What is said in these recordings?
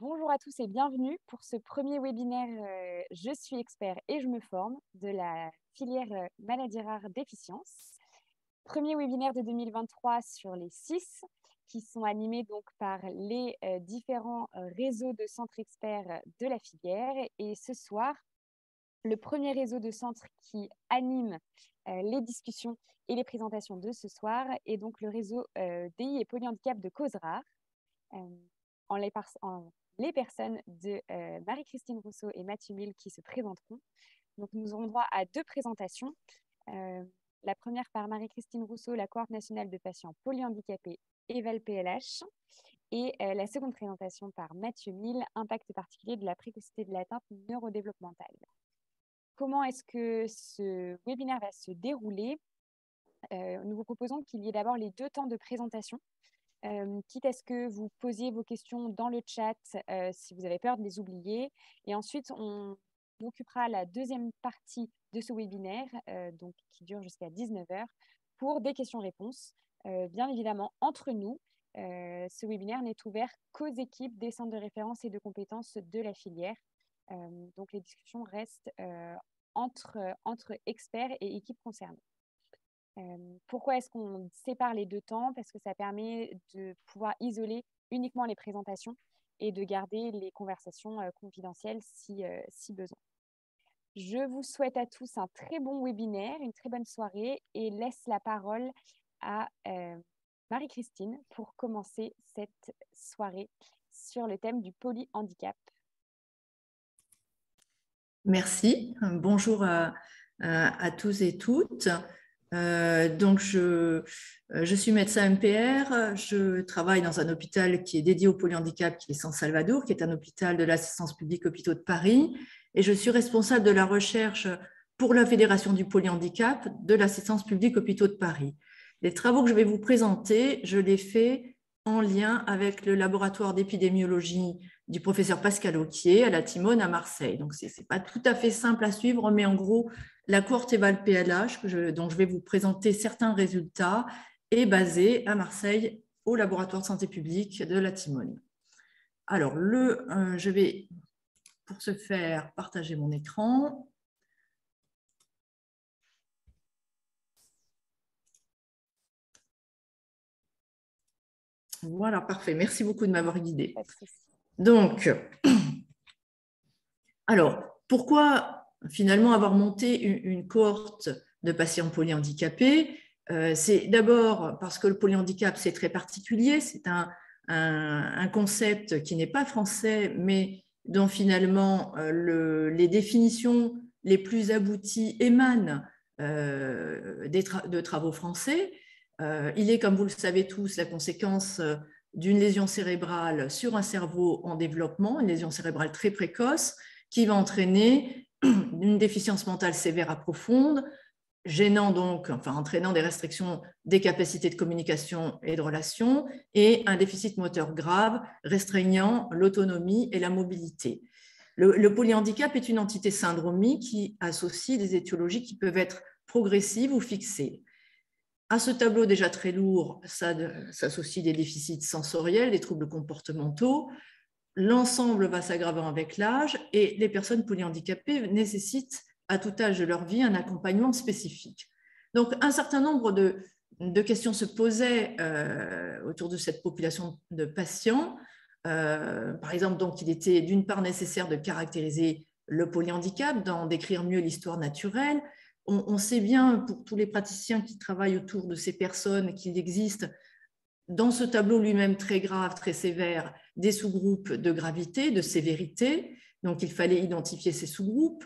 Bonjour à tous et bienvenue pour ce premier webinaire euh, Je suis expert et je me forme de la filière euh, maladie rare déficience. Premier webinaire de 2023 sur les six qui sont animés donc par les euh, différents réseaux de centres experts de la filière. Et ce soir, le premier réseau de centres qui anime les discussions et les présentations de ce soir est donc le réseau DI et polyhandicap de causes rares les personnes de euh, Marie-Christine Rousseau et Mathieu Mille qui se présenteront. Donc, nous aurons droit à deux présentations. Euh, la première par Marie-Christine Rousseau, la cohorte nationale de patients polyhandicapés EVAL PLH. Et euh, la seconde présentation par Mathieu Mille, impact particulier de la précocité de l'atteinte neurodéveloppementale. Comment est-ce que ce webinaire va se dérouler Nous vous proposons qu'il y ait d'abord les deux temps de présentation quitte à ce que vous posiez vos questions dans le chat si vous avez peur de les oublier. Et ensuite, on occupera la deuxième partie de ce webinaire, donc, qui dure jusqu'à 19h, pour des questions-réponses, bien évidemment entre nous. ce webinaire n'est ouvert qu'aux équipes des centres de référence et de compétences de la filière. donc les discussions restent entre, entre experts et équipes concernées. Euh, pourquoi est-ce qu'on sépare les deux temps Parce que ça permet de pouvoir isoler uniquement les présentations et de garder les conversations euh, confidentielles euh, si, besoin. Je vous souhaite à tous un très bon webinaire, une très bonne soirée et laisse la parole à Marie-Christine pour commencer cette soirée sur le thème du polyhandicap. Merci. Bonjour à tous et toutes. Euh, donc, je, euh, je, suis médecin MPR, je travaille dans un hôpital qui est dédié au polyhandicap, qui est San Salvador, qui est un hôpital de l'assistance publique hôpitaux de Paris, et je suis responsable de la recherche pour la Fédération du polyhandicap de l'assistance publique hôpitaux de Paris. Les travaux que je vais vous présenter, je les fais en lien avec le laboratoire d'épidémiologie du professeur Pascal Auquier à la Timone à Marseille. Donc, ce n'est pas tout à fait simple à suivre, mais en gros, la cohorte EVAL PLH, dont je vais vous présenter certains résultats, est basée à Marseille au laboratoire de santé publique de la Timone. Alors, le, euh, je vais, pour ce faire, partager mon écran. Voilà, parfait. Merci beaucoup de m'avoir guidé. Donc, alors, pourquoi finalement avoir monté une, cohorte de patients polyhandicapés euh, C'est d'abord parce que le polyhandicap, c'est très particulier, c'est un, concept qui n'est pas français, mais dont finalement euh, les définitions les plus abouties émanent euh, de travaux français. Euh, il est, comme vous le savez tous, la conséquence euh, d'une lésion cérébrale sur un cerveau en développement, une lésion cérébrale très précoce, qui va entraîner une déficience mentale sévère à profonde, gênant donc, enfin entraînant des restrictions des capacités de communication et de relation, et un déficit moteur grave, restreignant l'autonomie et la mobilité. Le, le, polyhandicap est une entité syndromique qui associe des étiologies qui peuvent être progressives ou fixées. À ce tableau déjà très lourd s'associe des déficits sensoriels, des troubles comportementaux. L'ensemble va s'aggraver avec l'âge et les personnes polyhandicapées nécessitent à tout âge de leur vie un accompagnement spécifique. Donc un certain nombre de, questions se posaient euh, autour de cette population de patients. Euh, par exemple, donc, il était d'une part nécessaire de caractériser le polyhandicap, d'en décrire mieux l'histoire naturelle, on, sait bien pour tous les praticiens qui travaillent autour de ces personnes qu'il existe dans ce tableau lui-même très grave, très sévère, des sous-groupes de gravité, de sévérité. Donc il fallait identifier ces sous-groupes.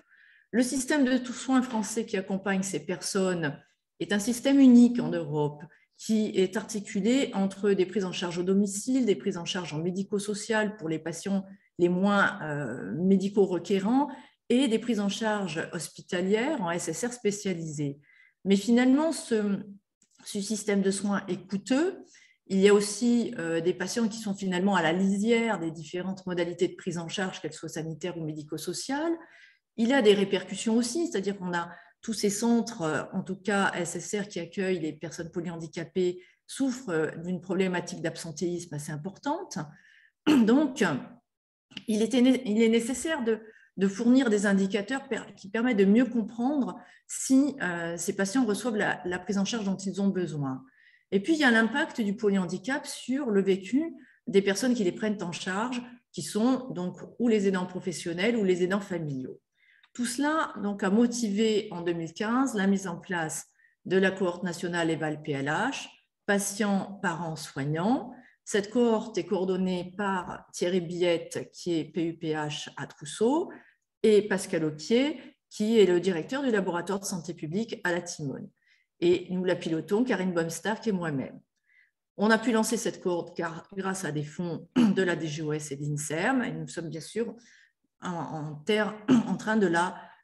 Le système de soins français qui accompagne ces personnes est un système unique en Europe qui est articulé entre des prises en charge au domicile, des prises en charge en médico-social pour les patients les moins euh, médicaux requérants, et des prises en charge hospitalières en SSR spécialisées. Mais finalement, ce, système de soins est coûteux. Il y a aussi euh, des patients qui sont finalement à la lisière des différentes modalités de prise en charge, qu'elles soient sanitaires ou médico-sociales. Il y a des répercussions aussi, c'est-à-dire qu'on a tous ces centres, euh, en tout cas SSR qui accueillent les personnes polyhandicapées, souffrent euh, d'une problématique d'absentéisme assez importante. Donc, il est nécessaire de, de fournir des indicateurs qui permettent de mieux comprendre si euh, ces patients reçoivent la, prise en charge dont ils ont besoin. Et puis, il y a l'impact du polyhandicap sur le vécu des personnes qui les prennent en charge, qui sont donc ou les aidants professionnels ou les aidants familiaux. Tout cela donc, a motivé en 2015 la mise en place de la cohorte nationale EVAL-PLH, patients, parents, soignants, cette cohorte est coordonnée par Thierry Billette, qui est PUPH à Trousseau, et Pascal Aupier, qui est le directeur du laboratoire de santé publique à la Timone. Et nous la pilotons, Karine Baumstark et moi-même. On a pu lancer cette cohorte grâce à des fonds de la DGOS et d'Inserm, et nous sommes bien sûr en, train de,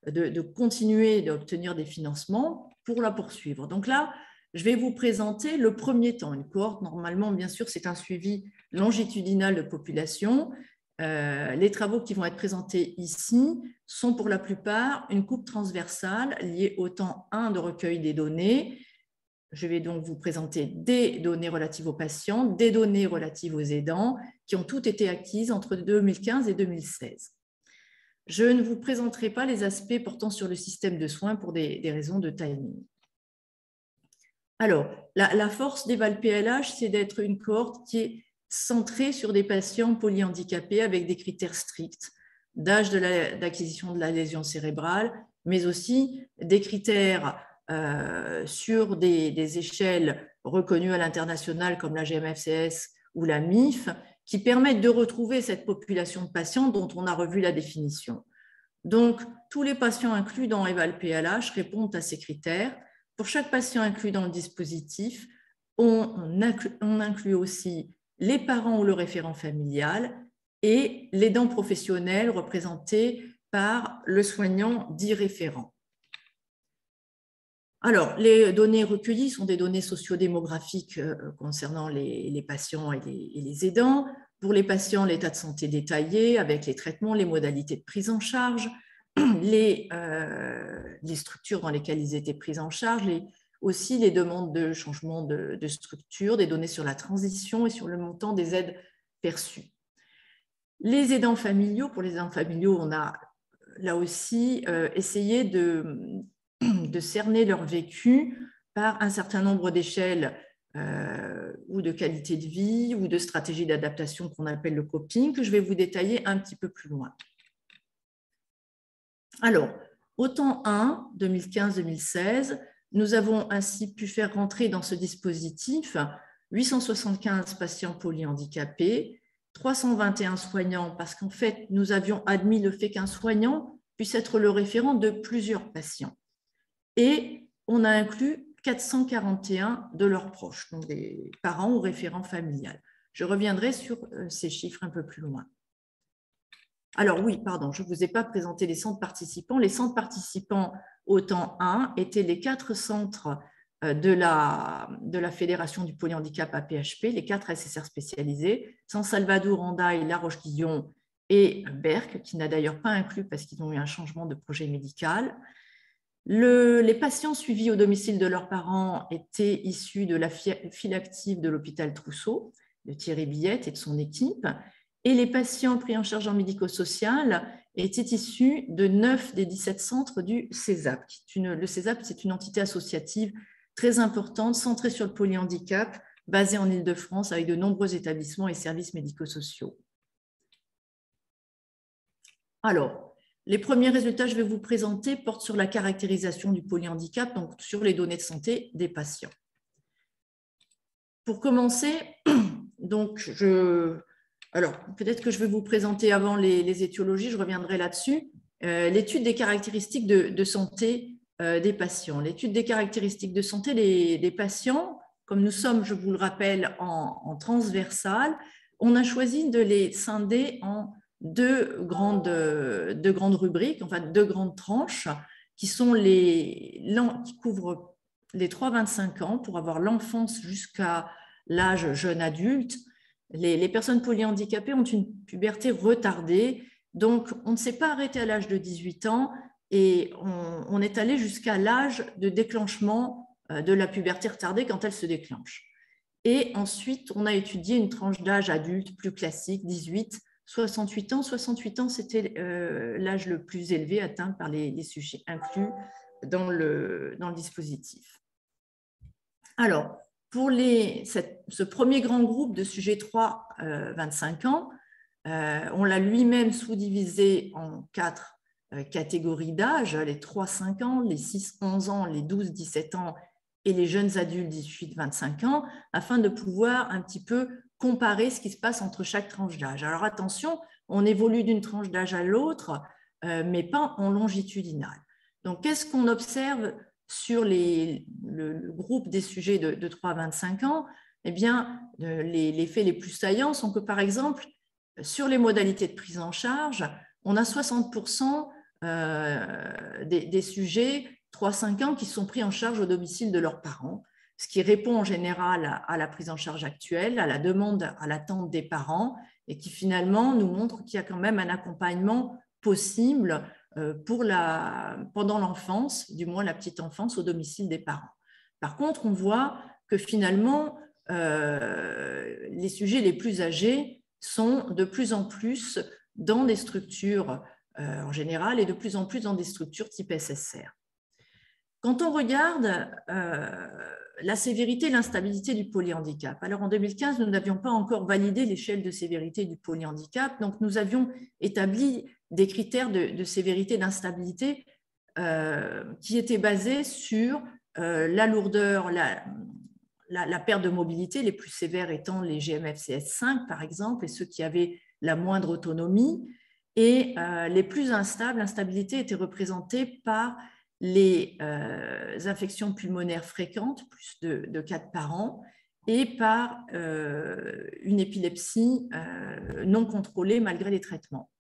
de continuer d'obtenir des financements pour la poursuivre. Donc là, je vais vous présenter le premier temps. Une cohorte, normalement, bien sûr, c'est un suivi longitudinal de population. Euh, les travaux qui vont être présentés ici sont pour la plupart une coupe transversale liée au temps 1 de recueil des données. Je vais donc vous présenter des données relatives aux patients, des données relatives aux aidants, qui ont toutes été acquises entre 2015 et 2016. Je ne vous présenterai pas les aspects portant sur le système de soins pour des raisons de timing. Alors, la, force d'Eval PLH, c'est d'être une cohorte qui est centrée sur des patients polyhandicapés avec des critères stricts d'âge d'acquisition de, la lésion cérébrale, mais aussi des critères euh, sur des, des, échelles reconnues à l'international comme la GMFCS ou la MIF, qui permettent de retrouver cette population de patients dont on a revu la définition. Donc, tous les patients inclus dans eval répondent à ces critères pour chaque patient inclus dans le dispositif, on, inclut, aussi les parents ou le référent familial et l'aidant professionnel représenté par le soignant dit référent. Alors, les données recueillies sont des données sociodémographiques euh, concernant les, patients et les, aidants. Pour les patients, l'état de santé détaillé avec les traitements, les modalités de prise en charge, Euh, les, structures dans lesquelles ils étaient pris en charge, et aussi les demandes de changement de, structure, des données sur la transition et sur le montant des aides perçues. Les aidants familiaux, pour les aidants familiaux, on a euh, là aussi euh, essayé de, cerner leur vécu par un certain nombre d'échelles ou de qualité de vie ou de stratégies d'adaptation qu'on appelle le coping, que je vais vous détailler un petit peu plus loin. Alors, au temps 1, 2015-2016, nous avons ainsi pu faire rentrer dans ce dispositif 875 patients polyhandicapés, 321 soignants, parce qu'en fait, nous avions admis le fait qu'un soignant puisse être le référent de plusieurs patients. Et on a inclus 441 de leurs proches, donc des parents ou référents familiales. Je reviendrai sur euh, ces chiffres un peu plus loin. Alors oui, pardon, je ne vous ai pas présenté les centres participants. Les centres participants au temps 1 étaient les quatre centres euh, de la, Fédération du polyhandicap APHP, les quatre SSR spécialisés, San Salvador, Andaï, La Roche-Guillon et Berck, qui n'a d'ailleurs pas inclus parce qu'ils ont eu un changement de projet médical. les patients suivis au domicile de leurs parents étaient issus de la file active de l'hôpital Trousseau, de Thierry Billette et de son équipe, et les patients pris en charge en médico-social étaient issus de 9 des 17 centres du CESAP. E le CESAP, c'est une entité associative très importante, centrée sur le polyhandicap, basée en Ile-de-France, avec de nombreux établissements et services médico-sociaux. Alors, les premiers résultats que je vais vous présenter portent sur la caractérisation du polyhandicap, donc sur les données de santé des patients. Pour commencer, donc je, alors, peut-être que je vais vous présenter avant les, étiologies, je reviendrai là-dessus. Euh, l'étude des caractéristiques de, santé euh, des patients. L'étude des caractéristiques de santé des, patients, comme nous sommes, je vous le rappelle, en, transversale, on a choisi de les scinder en deux grandes, rubriques, enfin deux grandes tranches, qui, sont les, qui couvrent les 3-25 ans pour avoir l'enfance jusqu'à l'âge jeune adulte les, les, personnes polyhandicapées ont une puberté retardée, donc on ne s'est pas arrêté à l'âge de 18 ans et on, est allé jusqu'à l'âge de déclenchement euh, de la puberté retardée quand elle se déclenche. Et ensuite, on a étudié une tranche d'âge adulte plus classique, 18, 68 ans. 68 ans, c'était euh, l'âge le plus élevé atteint par les, sujets inclus dans le, dans le dispositif. Alors, pour ce premier grand groupe de sujets 3-25 euh, ans, euh, on l'a lui-même sous-divisé en quatre euh, catégories d'âge, les 3-5 ans, les 6-11 ans, les 12-17 ans et les jeunes adultes 18-25 ans, afin de pouvoir un petit peu comparer ce qui se passe entre chaque tranche d'âge. Alors attention, on évolue d'une tranche d'âge à l'autre, mais pas en longitudinal. Donc qu'est-ce qu'on observe sur le, groupe des sujets de, 3 à 25 ans, eh bien, euh, les, faits les plus saillants sont que, par exemple, sur les modalités de prise en charge, on a 60% euh, des, sujets 3-5 ans qui sont pris en charge au domicile de leurs parents, ce qui répond en général à la prise en charge actuelle, à la demande, à l'attente des parents, et qui finalement nous montre qu'il y a quand même un accompagnement possible euh, pour la, pendant l'enfance, du moins la petite enfance, au domicile des parents. Par contre, on voit que finalement, euh, les sujets les plus âgés sont de plus en plus dans des structures euh, en général et de plus en plus dans des structures type SSR. Quand on regarde la sévérité et l'instabilité du polyhandicap, alors en 2015, nous n'avions pas encore validé l'échelle de sévérité du polyhandicap, donc nous avions établi des critères de, sévérité, d'instabilité euh, qui étaient basés sur euh, la lourdeur, la, perte de mobilité, les plus sévères étant les GMFCS5 par exemple, et ceux qui avaient la moindre autonomie. Et euh, les plus instables, l'instabilité était représentée par les infections pulmonaires fréquentes, plus de, de 4 par an, et par une épilepsie non contrôlée malgré les traitements.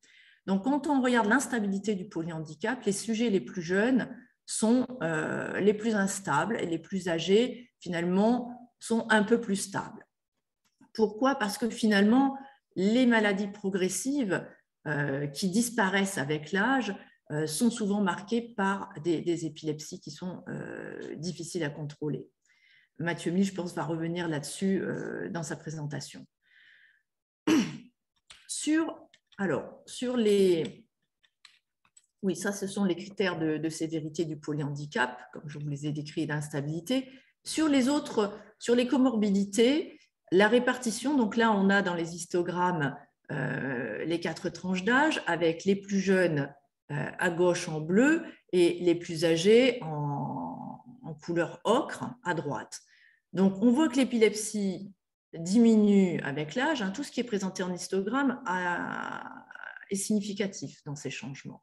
Donc, quand on regarde l'instabilité du polyhandicap, les sujets les plus jeunes sont euh, les plus instables et les plus âgés, finalement, sont un peu plus stables. Pourquoi Parce que finalement, les maladies progressives euh, qui disparaissent avec l'âge euh, sont souvent marquées par des, des épilepsies qui sont difficiles à contrôler. Mathieu Mille, je pense, va revenir là-dessus dans sa présentation. Sur alors, sur les... Oui, ça, ce sont les critères de, sévérité du polyhandicap, comme je vous les ai décrits, d'instabilité. Sur les autres, sur les comorbidités, la répartition, donc là, on a dans les histogrammes euh, les quatre tranches d'âge, avec les plus jeunes euh, à gauche en bleu et les plus âgés en, en couleur ocre à droite. Donc, on voit que l'épilepsie diminue avec l'âge, hein, tout ce qui est présenté en histogramme est significatif dans ces changements.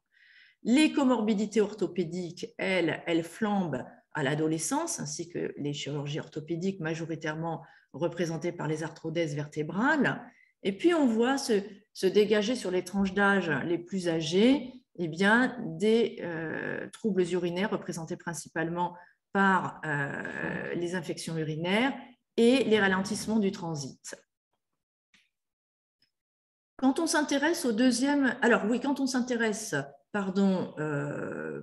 Les comorbidités orthopédiques, elles, elles flambent à l'adolescence, ainsi que les chirurgies orthopédiques majoritairement représentées par les arthrodèses vertébrales. Et puis, on voit se, dégager sur les tranches d'âge les plus âgées et eh bien, des euh, troubles urinaires représentés principalement par euh, les infections urinaires et les ralentissements du transit. Quand on s'intéresse au deuxième, alors oui, quand on s'intéresse, pardon, euh,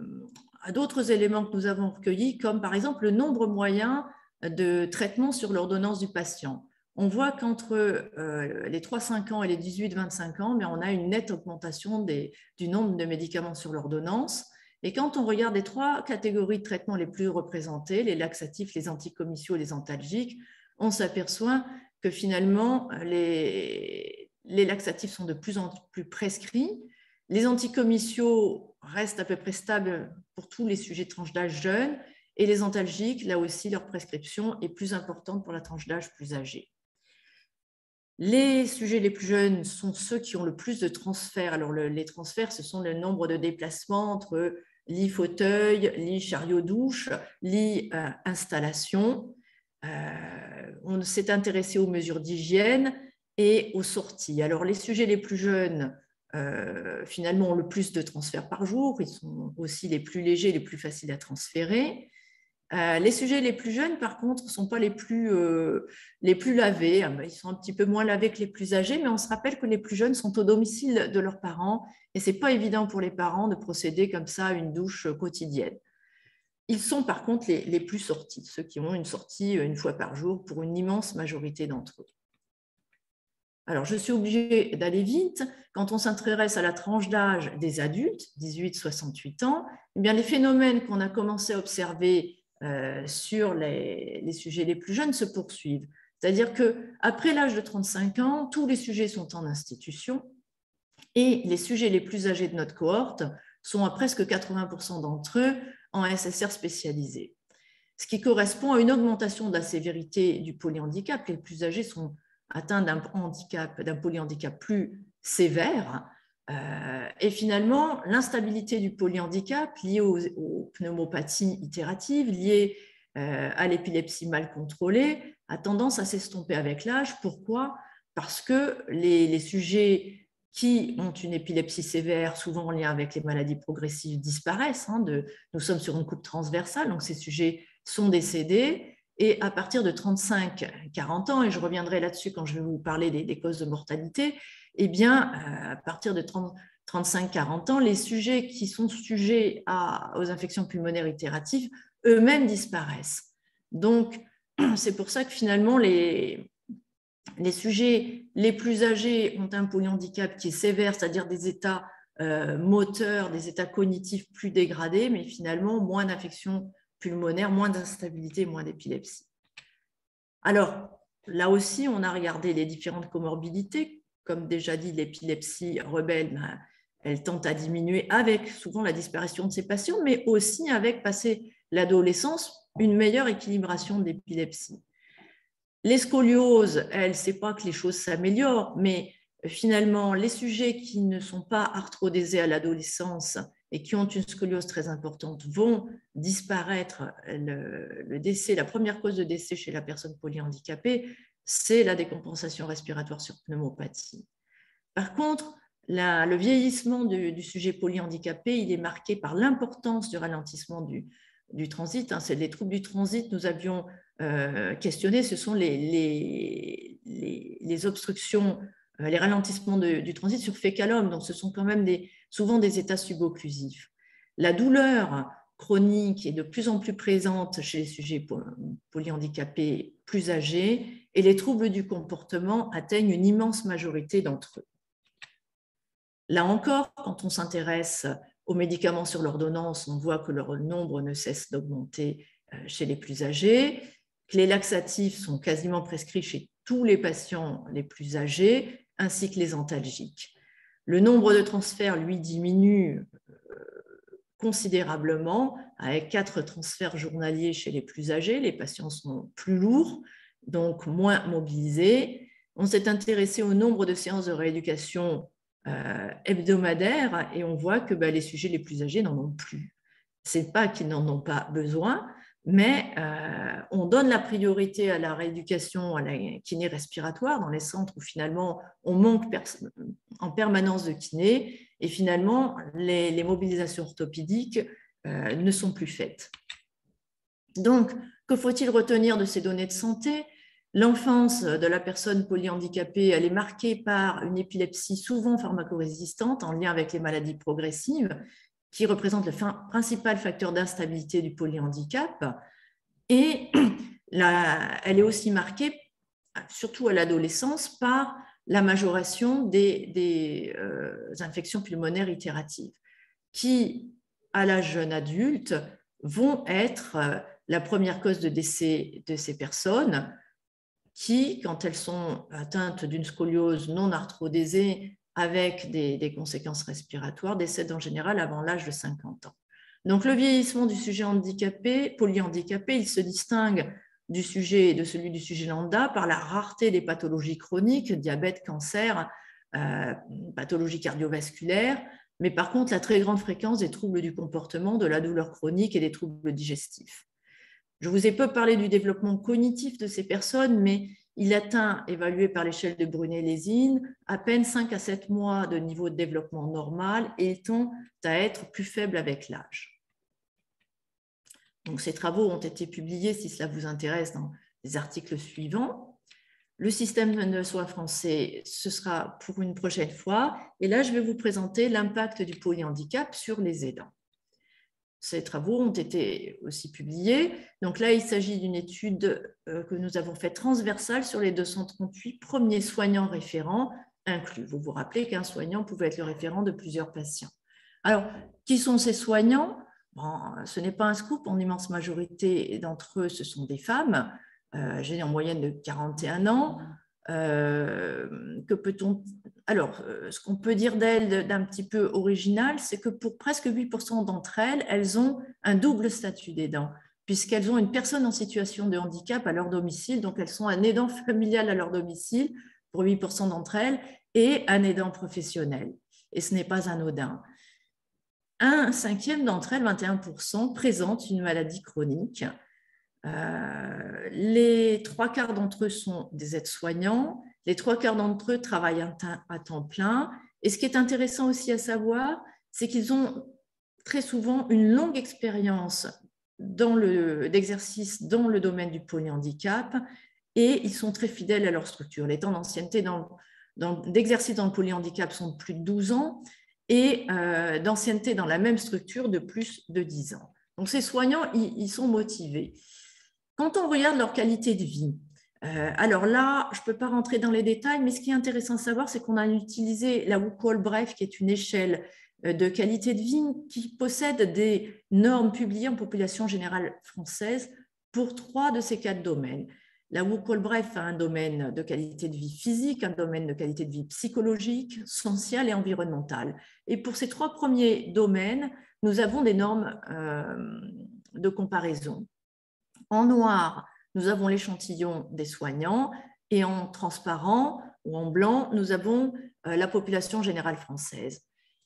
à d'autres éléments que nous avons recueillis, comme par exemple le nombre moyen de traitements sur l'ordonnance du patient, on voit qu'entre euh, les 3-5 ans et les 18-25 ans, mais on a une nette augmentation des, du nombre de médicaments sur l'ordonnance. Et quand on regarde les trois catégories de traitements les plus représentées, les laxatifs, les et les antalgiques, on s'aperçoit que finalement, euh, les, laxatifs sont de plus en plus prescrits. Les anticommissiaux restent à peu près stables pour tous les sujets de tranche d'âge jeune. Et les antalgiques, là aussi, leur prescription est plus importante pour la tranche d'âge plus âgée. Les sujets les plus jeunes sont ceux qui ont le plus de transferts. Alors, les transferts, ce sont le nombre de déplacements entre lit fauteuil, lit chariot douche, lit euh, installation. Euh, on s'est intéressé aux mesures d'hygiène et aux sorties. Alors les sujets les plus jeunes, euh, finalement, ont le plus de transferts par jour. Ils sont aussi les plus légers, les plus faciles à transférer. Euh, les sujets les plus jeunes, par contre, ne sont pas les plus, les plus lavés. Ah, bah, ils sont un petit peu moins lavés que les plus âgés, mais on se rappelle que les plus jeunes sont au domicile de leurs parents et ce n'est pas évident pour les parents de procéder comme ça à une douche quotidienne. Ils sont par contre les, plus sortis, ceux qui ont une sortie euh, une fois par jour pour une immense majorité d'entre eux. Alors, je suis obligée d'aller vite. Quand on s'intéresse à la tranche d'âge des adultes, 18-68 ans, eh bien, les phénomènes qu'on a commencé à observer euh, sur les, les, sujets les plus jeunes se poursuivent. C'est-à-dire qu'après l'âge de 35 ans, tous les sujets sont en institution et les sujets les plus âgés de notre cohorte sont à presque 80% d'entre eux en SSR spécialisé, ce qui correspond à une augmentation de la sévérité du polyhandicap. Les plus âgés sont atteints d'un handicap, d'un polyhandicap plus sévère. Euh, et finalement, l'instabilité du polyhandicap liée aux, pneumopathies itératives, liée euh, à l'épilepsie mal contrôlée, a tendance à s'estomper avec l'âge. Pourquoi Parce que les sujets qui ont une épilepsie sévère, souvent en lien avec les maladies progressives, disparaissent. Hein, de, nous sommes sur une coupe transversale, donc ces sujets sont décédés. Et à partir de 35-40 ans, et je reviendrai là-dessus quand je vais vous parler des, causes de mortalité, eh bien, euh, à partir de 35-40 ans, les sujets qui sont sujets à, aux infections pulmonaires itératives eux-mêmes disparaissent. Donc, c'est pour ça que finalement, les, les sujets les plus âgés ont un polyhandicap qui est sévère, c'est-à-dire des états euh, moteurs, des états cognitifs plus dégradés, mais finalement moins d'infections pulmonaires, moins d'instabilité, moins d'épilepsie. Alors, là aussi, on a regardé les différentes comorbidités. Comme déjà dit, l'épilepsie rebelle, ben, elle tend à diminuer avec souvent la disparition de ces patients, mais aussi avec, passer l'adolescence, une meilleure équilibration d'épilepsie. Les scolioses, elles, n'est pas que les choses s'améliorent, mais finalement, les sujets qui ne sont pas arthrodésés à l'adolescence et qui ont une scoliose très importante vont disparaître. Le, décès, la première cause de décès chez la personne polyhandicapée, c'est la décompensation respiratoire sur pneumopathie. Par contre, le vieillissement du, sujet polyhandicapé, il est marqué par l'importance du ralentissement du, transit. Hein. c'est les troubles du transit. Nous avions euh, Questionnés, ce sont les, obstructions, euh, les ralentissements du transit sur fécalum. Donc, ce sont quand même souvent des états subocclusifs. La douleur chronique est de plus en plus présente chez les sujets polyhandicapés plus âgés et les troubles du comportement atteignent une immense majorité d'entre eux. Là encore, quand on s'intéresse aux médicaments sur l'ordonnance, on voit que leur nombre ne cesse d'augmenter euh, chez les plus âgés les laxatifs sont quasiment prescrits chez tous les patients les plus âgés, ainsi que les antalgiques. Le nombre de transferts, lui, diminue euh, considérablement, avec quatre transferts journaliers chez les plus âgés. Les patients sont plus lourds, donc moins mobilisés. On s'est intéressé au nombre de séances de rééducation euh, hebdomadaires et on voit que bah, les sujets les plus âgés n'en ont plus. Ce n'est pas qu'ils n'en ont pas besoin, mais euh, on donne la priorité à la rééducation, à la kiné respiratoire dans les centres où finalement on manque en permanence de kiné et finalement les, mobilisations orthopédiques euh, ne sont plus faites. Donc, que faut-il retenir de ces données de santé L'enfance de la personne polyhandicapée, elle est marquée par une épilepsie souvent pharmacorésistante en lien avec les maladies progressives qui représente le principal facteur d'instabilité du polyhandicap. Et elle est aussi marquée, surtout à l'adolescence, par la majoration des, euh, infections pulmonaires itératives, qui, à l'âge jeune adulte, vont être euh, la première cause de décès de ces personnes qui, quand elles sont atteintes d'une scoliose non arthrodésée, avec des, conséquences respiratoires, décèdent en général avant l'âge de 50 ans. Donc le vieillissement du sujet handicapé, polyhandicapé, il se distingue du sujet et de celui du sujet lambda par la rareté des pathologies chroniques, diabète, cancer, euh, pathologie pathologies cardiovasculaires, mais par contre la très grande fréquence des troubles du comportement, de la douleur chronique et des troubles digestifs. Je vous ai peu parlé du développement cognitif de ces personnes, mais il atteint, évalué par l'échelle de Brunet-Lésine, à peine 5 à 7 mois de niveau de développement normal et tend à être plus faible avec l'âge. Donc, ces travaux ont été publiés, si cela vous intéresse, dans les articles suivants. Le système de soins français, ce sera pour une prochaine fois. Et là, je vais vous présenter l'impact du polyhandicap sur les aidants. Ces travaux ont été aussi publiés. Donc là, il s'agit d'une étude euh, que nous avons faite transversale sur les 238 premiers soignants référents inclus. Vous vous rappelez qu'un soignant pouvait être le référent de plusieurs patients. Alors, qui sont ces soignants Ce n'est pas un scoop, en immense majorité d'entre eux, ce sont des femmes. Euh, en moyenne de 41 ans. Euh, que peut-on alors euh, ce qu'on peut dire d'elles d'un petit peu original, c'est que pour presque 8% d'entre elles, elles ont un double statut d'aidant puisqu'elles ont une personne en situation de handicap à leur domicile, donc elles sont un aidant familial à leur domicile pour 8% d'entre elles et un aidant professionnel. Et ce n'est pas anodin. Un cinquième d'entre elles, 21%, présente une maladie chronique euh, les trois quarts d'entre eux sont des aides-soignants, les trois quarts d'entre eux travaillent à temps plein. Et ce qui est intéressant aussi à savoir, c'est qu'ils ont très souvent une longue expérience d'exercice dans, le domaine du polyhandicap et ils sont très fidèles à leur structure. Les temps d'ancienneté d'exercice dans, le polyhandicap sont de plus de 12 ans et euh, d'ancienneté dans la même structure de plus de 10 ans. Donc ces soignants, ils sont motivés. Quand on regarde leur qualité de vie, euh, alors là, je ne peux pas rentrer dans les détails, mais ce qui est intéressant à savoir, c'est qu'on a utilisé la wcol Bref, qui est une échelle euh, de qualité de vie qui possède des normes publiées en population générale française pour trois de ces quatre domaines. La wcol Bref a un domaine de qualité de vie physique, un domaine de qualité de vie psychologique, sociale et environnementale. Et pour ces trois premiers domaines, nous avons des normes euh, de comparaison. En noir, nous avons l'échantillon des soignants et en transparent ou en blanc, nous avons euh, la population générale française.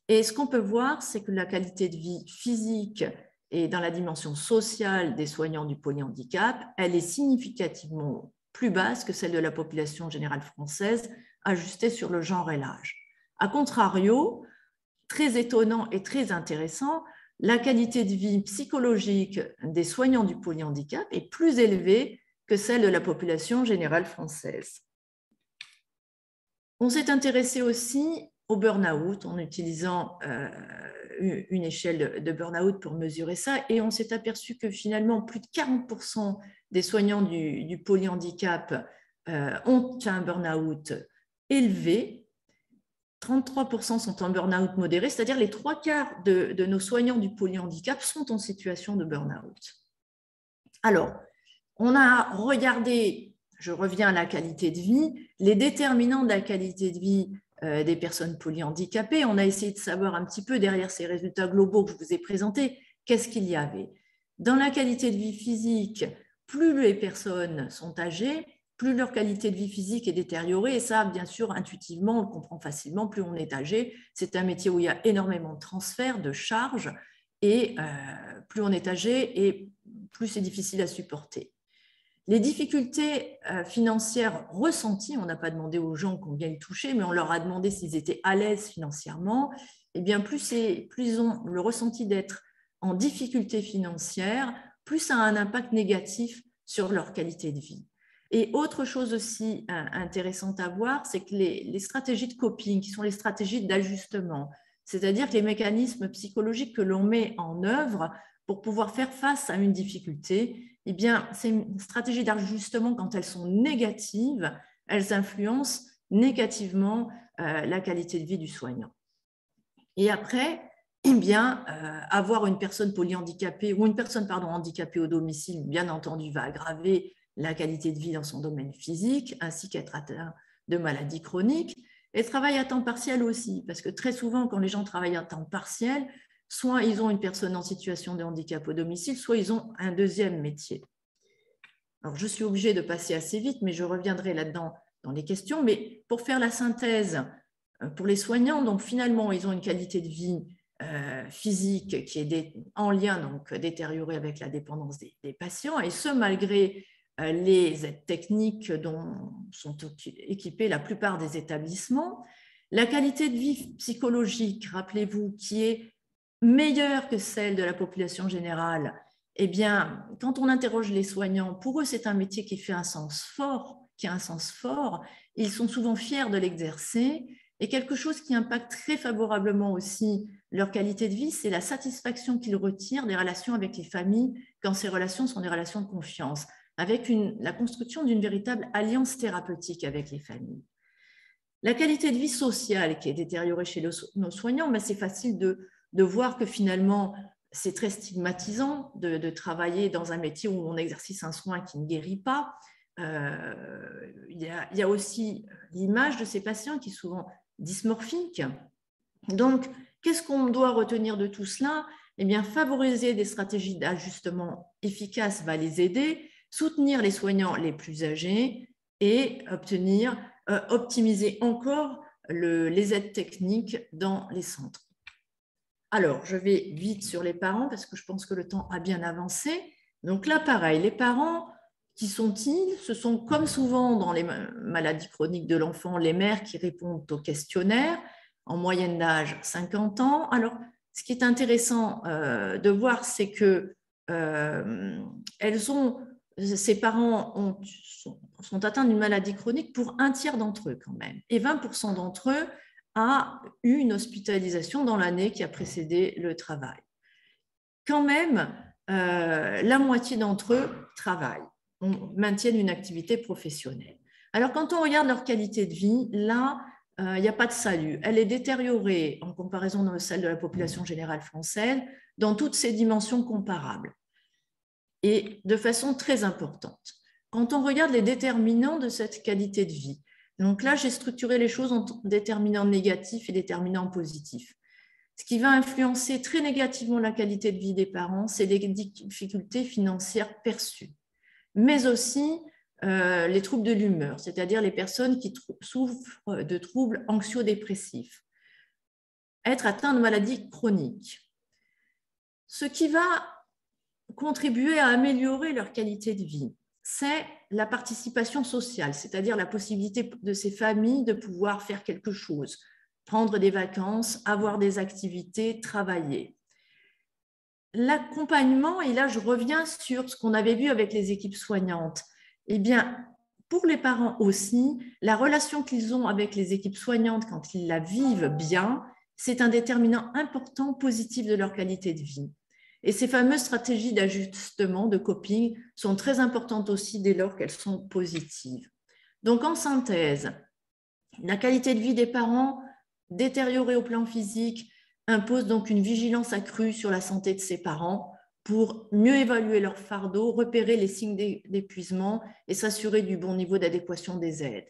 Et ce qu'on peut voir, c'est que la qualité de vie physique et dans la dimension sociale des soignants du polyhandicap, elle est significativement plus basse que celle de la population générale française, ajustée sur le genre et l'âge. A contrario, très étonnant et très intéressant, la qualité de vie psychologique des soignants du polyhandicap est plus élevée que celle de la population générale française. On s'est intéressé aussi au burn-out en utilisant euh, une échelle de burn-out pour mesurer ça et on s'est aperçu que finalement plus de 40% des soignants du, polyhandicap euh, ont un burn-out élevé 33% sont en burn-out modéré, c'est-à-dire les trois quarts de, nos soignants du polyhandicap sont en situation de burn-out. Alors, on a regardé, je reviens à la qualité de vie, les déterminants de la qualité de vie euh, des personnes polyhandicapées. On a essayé de savoir un petit peu derrière ces résultats globaux que je vous ai présentés, qu'est-ce qu'il y avait. Dans la qualité de vie physique, plus les personnes sont âgées, plus leur qualité de vie physique est détériorée. Et ça, bien sûr, intuitivement, on le comprend facilement, plus on est âgé. C'est un métier où il y a énormément de transferts, de charges, et euh, plus on est âgé, et plus c'est difficile à supporter. Les difficultés euh, financières ressenties, on n'a pas demandé aux gens qu'on vienne toucher, mais on leur a demandé s'ils étaient à l'aise financièrement. Et eh bien, plus, plus ils ont le ressenti d'être en difficulté financière, plus ça a un impact négatif sur leur qualité de vie. Et autre chose aussi euh, intéressante à voir, c'est que les, stratégies de coping, qui sont les stratégies d'ajustement, c'est-à-dire les mécanismes psychologiques que l'on met en œuvre pour pouvoir faire face à une difficulté, eh bien, ces stratégies d'ajustement, quand elles sont négatives, elles influencent négativement euh, la qualité de vie du soignant. Et après, eh bien, euh, avoir une personne polyhandicapée ou une personne pardon, handicapée au domicile, bien entendu, va aggraver la qualité de vie dans son domaine physique, ainsi qu'être atteint de maladies chroniques. Et travailler à temps partiel aussi, parce que très souvent, quand les gens travaillent à temps partiel, soit ils ont une personne en situation de handicap au domicile, soit ils ont un deuxième métier. Alors, je suis obligée de passer assez vite, mais je reviendrai là-dedans dans les questions. Mais pour faire la synthèse, euh, pour les soignants, donc finalement, ils ont une qualité de vie euh, physique qui est en lien donc détériorée avec la dépendance des patients, et ce malgré euh, les aides techniques dont sont équipées la plupart des établissements, la qualité de vie psychologique, rappelez-vous, qui est meilleure que celle de la population générale, eh bien, quand on interroge les soignants, pour eux, c'est un métier qui fait un sens fort, qui a un sens fort. Ils sont souvent fiers de l'exercer. Et quelque chose qui impacte très favorablement aussi leur qualité de vie, c'est la satisfaction qu'ils retirent des relations avec les familles quand ces relations sont des relations de confiance avec la construction d'une véritable alliance thérapeutique avec les familles. La qualité de vie sociale qui est détériorée chez nos soignants, mais ben, c'est facile de, voir que finalement, c'est très stigmatisant de, travailler dans un métier où on exerce un soin qui ne guérit pas. Euh, il, y a, aussi l'image de ces patients qui est souvent dysmorphique. Donc, qu'est-ce qu'on doit retenir de tout cela Eh bien, favoriser des stratégies d'ajustement efficaces va les aider soutenir les soignants les plus âgés et euh, optimiser encore les aides techniques dans les centres. Alors, je vais vite sur les parents parce que je pense que le temps a bien avancé. Donc là, pareil, les parents, qui sont-ils Ce sont comme souvent dans les maladies chroniques de l'enfant, les mères qui répondent au questionnaire, en moyenne d'âge 50 ans. Alors, ce qui est intéressant euh, de voir, c'est que euh, elles ont ses parents sont, atteints d'une maladie chronique pour un tiers d'entre eux quand même. Et 20% d'entre eux a eu une hospitalisation dans l'année qui a précédé le travail. Quand même, euh, la moitié d'entre eux travaillent, maintiennent une activité professionnelle. Alors quand on regarde leur qualité de vie, là, euh, il n'y a pas de salut. Elle est détériorée en comparaison de celle de la population générale française dans toutes ses dimensions comparables et de façon très importante. Quand on regarde les déterminants de cette qualité de vie, donc là, j'ai structuré les choses en déterminants négatifs et déterminants positifs. Ce qui va influencer très négativement la qualité de vie des parents, c'est les difficultés financières perçues, mais aussi euh, les troubles de l'humeur, c'est-à-dire les personnes qui souffrent de troubles anxio-dépressifs, être atteint de maladies chroniques. Ce qui va contribuer à améliorer leur qualité de vie, c'est la participation sociale, c'est-à-dire la possibilité de ces familles de pouvoir faire quelque chose, prendre des vacances, avoir des activités, travailler. L'accompagnement, et là je reviens sur ce qu'on avait vu avec les équipes soignantes, et eh bien, pour les parents aussi, la relation qu'ils ont avec les équipes soignantes quand ils la vivent bien, c'est un déterminant important positif de leur qualité de vie. Et ces fameuses stratégies d'ajustement, de coping, sont très importantes aussi dès lors qu'elles sont positives. Donc en synthèse, la qualité de vie des parents détériorée au plan physique impose donc une vigilance accrue sur la santé de ses parents pour mieux évaluer leur fardeau, repérer les signes d'épuisement et s'assurer du bon niveau d'adéquation des aides.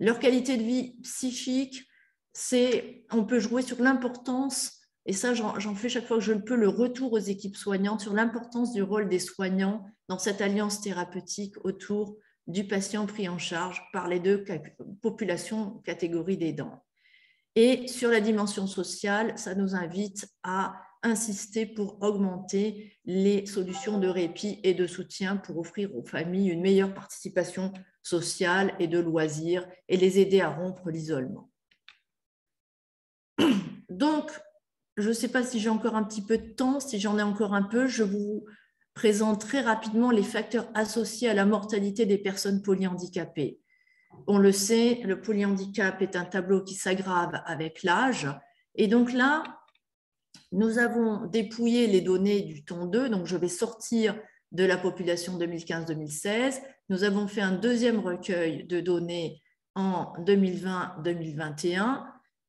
Leur qualité de vie psychique, c'est on peut jouer sur l'importance et ça, j'en fais chaque fois que je le peux le retour aux équipes soignantes sur l'importance du rôle des soignants dans cette alliance thérapeutique autour du patient pris en charge par les deux populations, catégories dents Et sur la dimension sociale, ça nous invite à insister pour augmenter les solutions de répit et de soutien pour offrir aux familles une meilleure participation sociale et de loisirs et les aider à rompre l'isolement. Donc, je ne sais pas si j'ai encore un petit peu de temps, si j'en ai encore un peu, je vous présente très rapidement les facteurs associés à la mortalité des personnes polyhandicapées. On le sait, le polyhandicap est un tableau qui s'aggrave avec l'âge. Et donc là, nous avons dépouillé les données du temps 2, donc je vais sortir de la population 2015-2016. Nous avons fait un deuxième recueil de données en 2020-2021.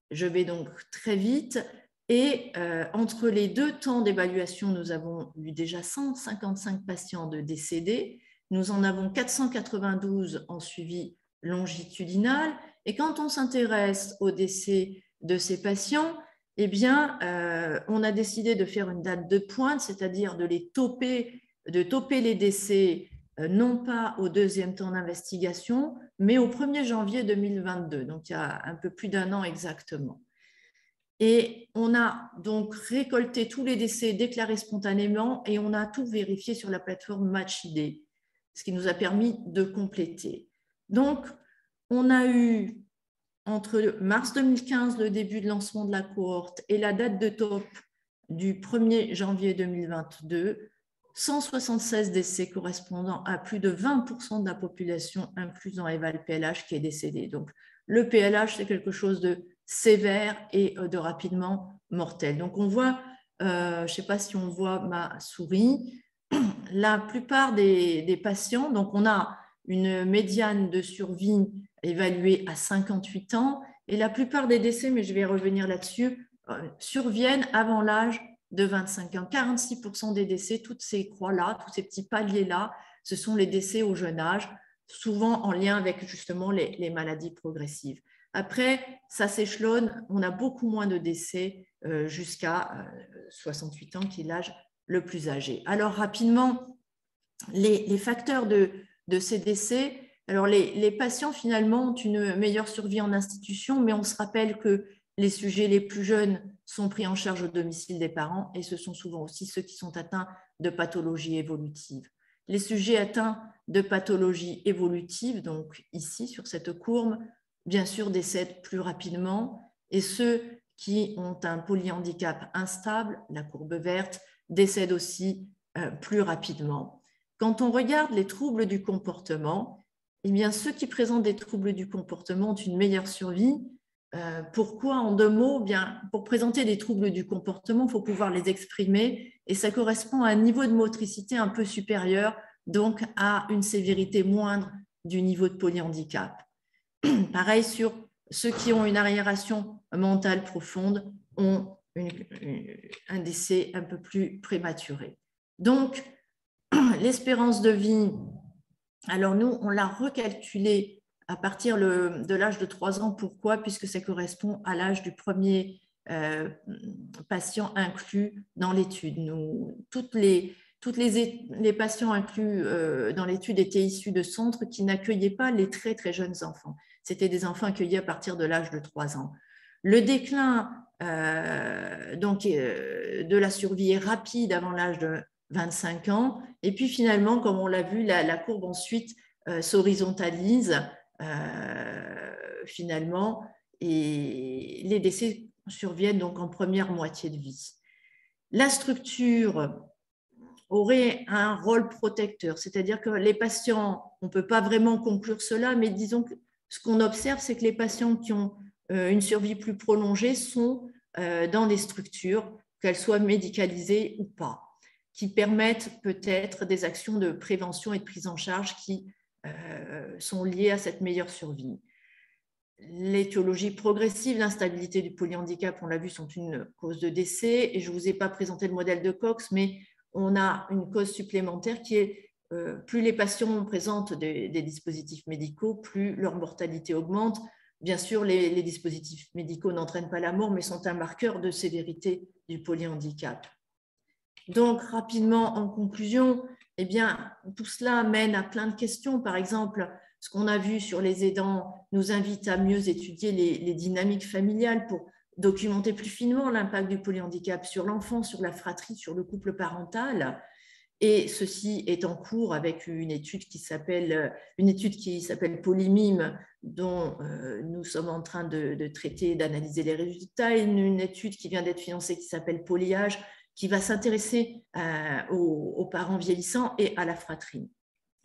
Je vais donc très vite. Et euh, entre les deux temps d'évaluation, nous avons eu déjà 155 patients de décédés. Nous en avons 492 en suivi longitudinal. Et quand on s'intéresse au décès de ces patients, eh bien, euh, on a décidé de faire une date de pointe, c'est-à-dire de les toper, de toper les décès euh, non pas au deuxième temps d'investigation, mais au 1er janvier 2022, donc il y a un peu plus d'un an exactement. Et on a donc récolté tous les décès déclarés spontanément et on a tout vérifié sur la plateforme MatchID, ce qui nous a permis de compléter. Donc, on a eu entre mars 2015, le début de lancement de la cohorte, et la date de top du 1er janvier 2022, 176 décès correspondant à plus de 20% de la population incluant Eval PLH qui est décédée. Donc, le PLH, c'est quelque chose de sévère et euh, de rapidement mortel. Donc on voit, euh, je ne sais pas si on voit ma souris, la plupart des, patients, donc on a une médiane de survie évaluée à 58 ans, et la plupart des décès, mais je vais revenir là-dessus, euh, surviennent avant l'âge de 25 ans. 46% des décès, toutes ces croix-là, tous ces petits paliers-là, ce sont les décès au jeune âge souvent en lien avec justement les, maladies progressives. Après, ça s'échelonne, on a beaucoup moins de décès euh, jusqu'à 68 euh, ans, qui est l'âge le plus âgé. Alors rapidement, les, facteurs de, ces décès, alors les, les, patients finalement ont une meilleure survie en institution, mais on se rappelle que les sujets les plus jeunes sont pris en charge au domicile des parents et ce sont souvent aussi ceux qui sont atteints de pathologies évolutives. Les sujets atteints de pathologies évolutives, donc ici sur cette courbe, bien sûr décèdent plus rapidement et ceux qui ont un polyhandicap instable, la courbe verte, décèdent aussi euh, plus rapidement. Quand on regarde les troubles du comportement, eh bien, ceux qui présentent des troubles du comportement ont une meilleure survie. Euh, pourquoi En deux mots, eh bien, pour présenter des troubles du comportement, il faut pouvoir les exprimer et ça correspond à un niveau de motricité un peu supérieur donc à une sévérité moindre du niveau de polyhandicap. Pareil sur ceux qui ont une arriération mentale profonde, ont euh, un décès un peu plus prématuré. Donc, l'espérance de vie, alors nous, on l'a recalculé à partir de l'âge de 3 ans. Pourquoi Puisque ça correspond à l'âge du premier euh, patient inclus dans l'étude. toutes les, toutes les, patients inclus euh, dans l'étude étaient issus de centres qui n'accueillaient pas les très très jeunes enfants. C'était des enfants accueillis à partir de l'âge de 3 ans. Le déclin euh, donc, euh, de la survie est rapide avant l'âge de 25 ans. Et puis finalement, comme on l'a vu, la, la, courbe ensuite s'horizontalise finalement et les décès surviennent donc en première moitié de vie. La structure aurait un rôle protecteur. C'est-à-dire que les patients, on ne peut pas vraiment conclure cela, mais disons que ce qu'on observe, c'est que les patients qui ont euh, une survie plus prolongée sont euh, dans des structures, qu'elles soient médicalisées ou pas, qui permettent peut-être des actions de prévention et de prise en charge qui euh, sont liées à cette meilleure survie. L'étiologie progressive, l'instabilité du polyhandicap, on l'a vu, sont une cause de décès. Et je ne vous ai pas présenté le modèle de Cox, mais on a une cause supplémentaire qui est euh, plus les patients présentent des, dispositifs médicaux, plus leur mortalité augmente. Bien sûr, les, dispositifs médicaux n'entraînent pas la mort, mais sont un marqueur de sévérité du polyhandicap. Donc, rapidement, en conclusion, eh bien, tout cela mène à plein de questions. Par exemple, ce qu'on a vu sur les aidants nous invite à mieux étudier les, les dynamiques familiales pour documenter plus finement l'impact du polyhandicap sur l'enfant, sur la fratrie, sur le couple parental. Et ceci est en cours avec une étude qui s'appelle euh, une étude qui s'appelle Polymime, dont euh, nous sommes en train de, de traiter, d'analyser les résultats, et une, étude qui vient d'être financée qui s'appelle Polyage, qui va s'intéresser euh, aux, aux, parents vieillissants et à la fratrie.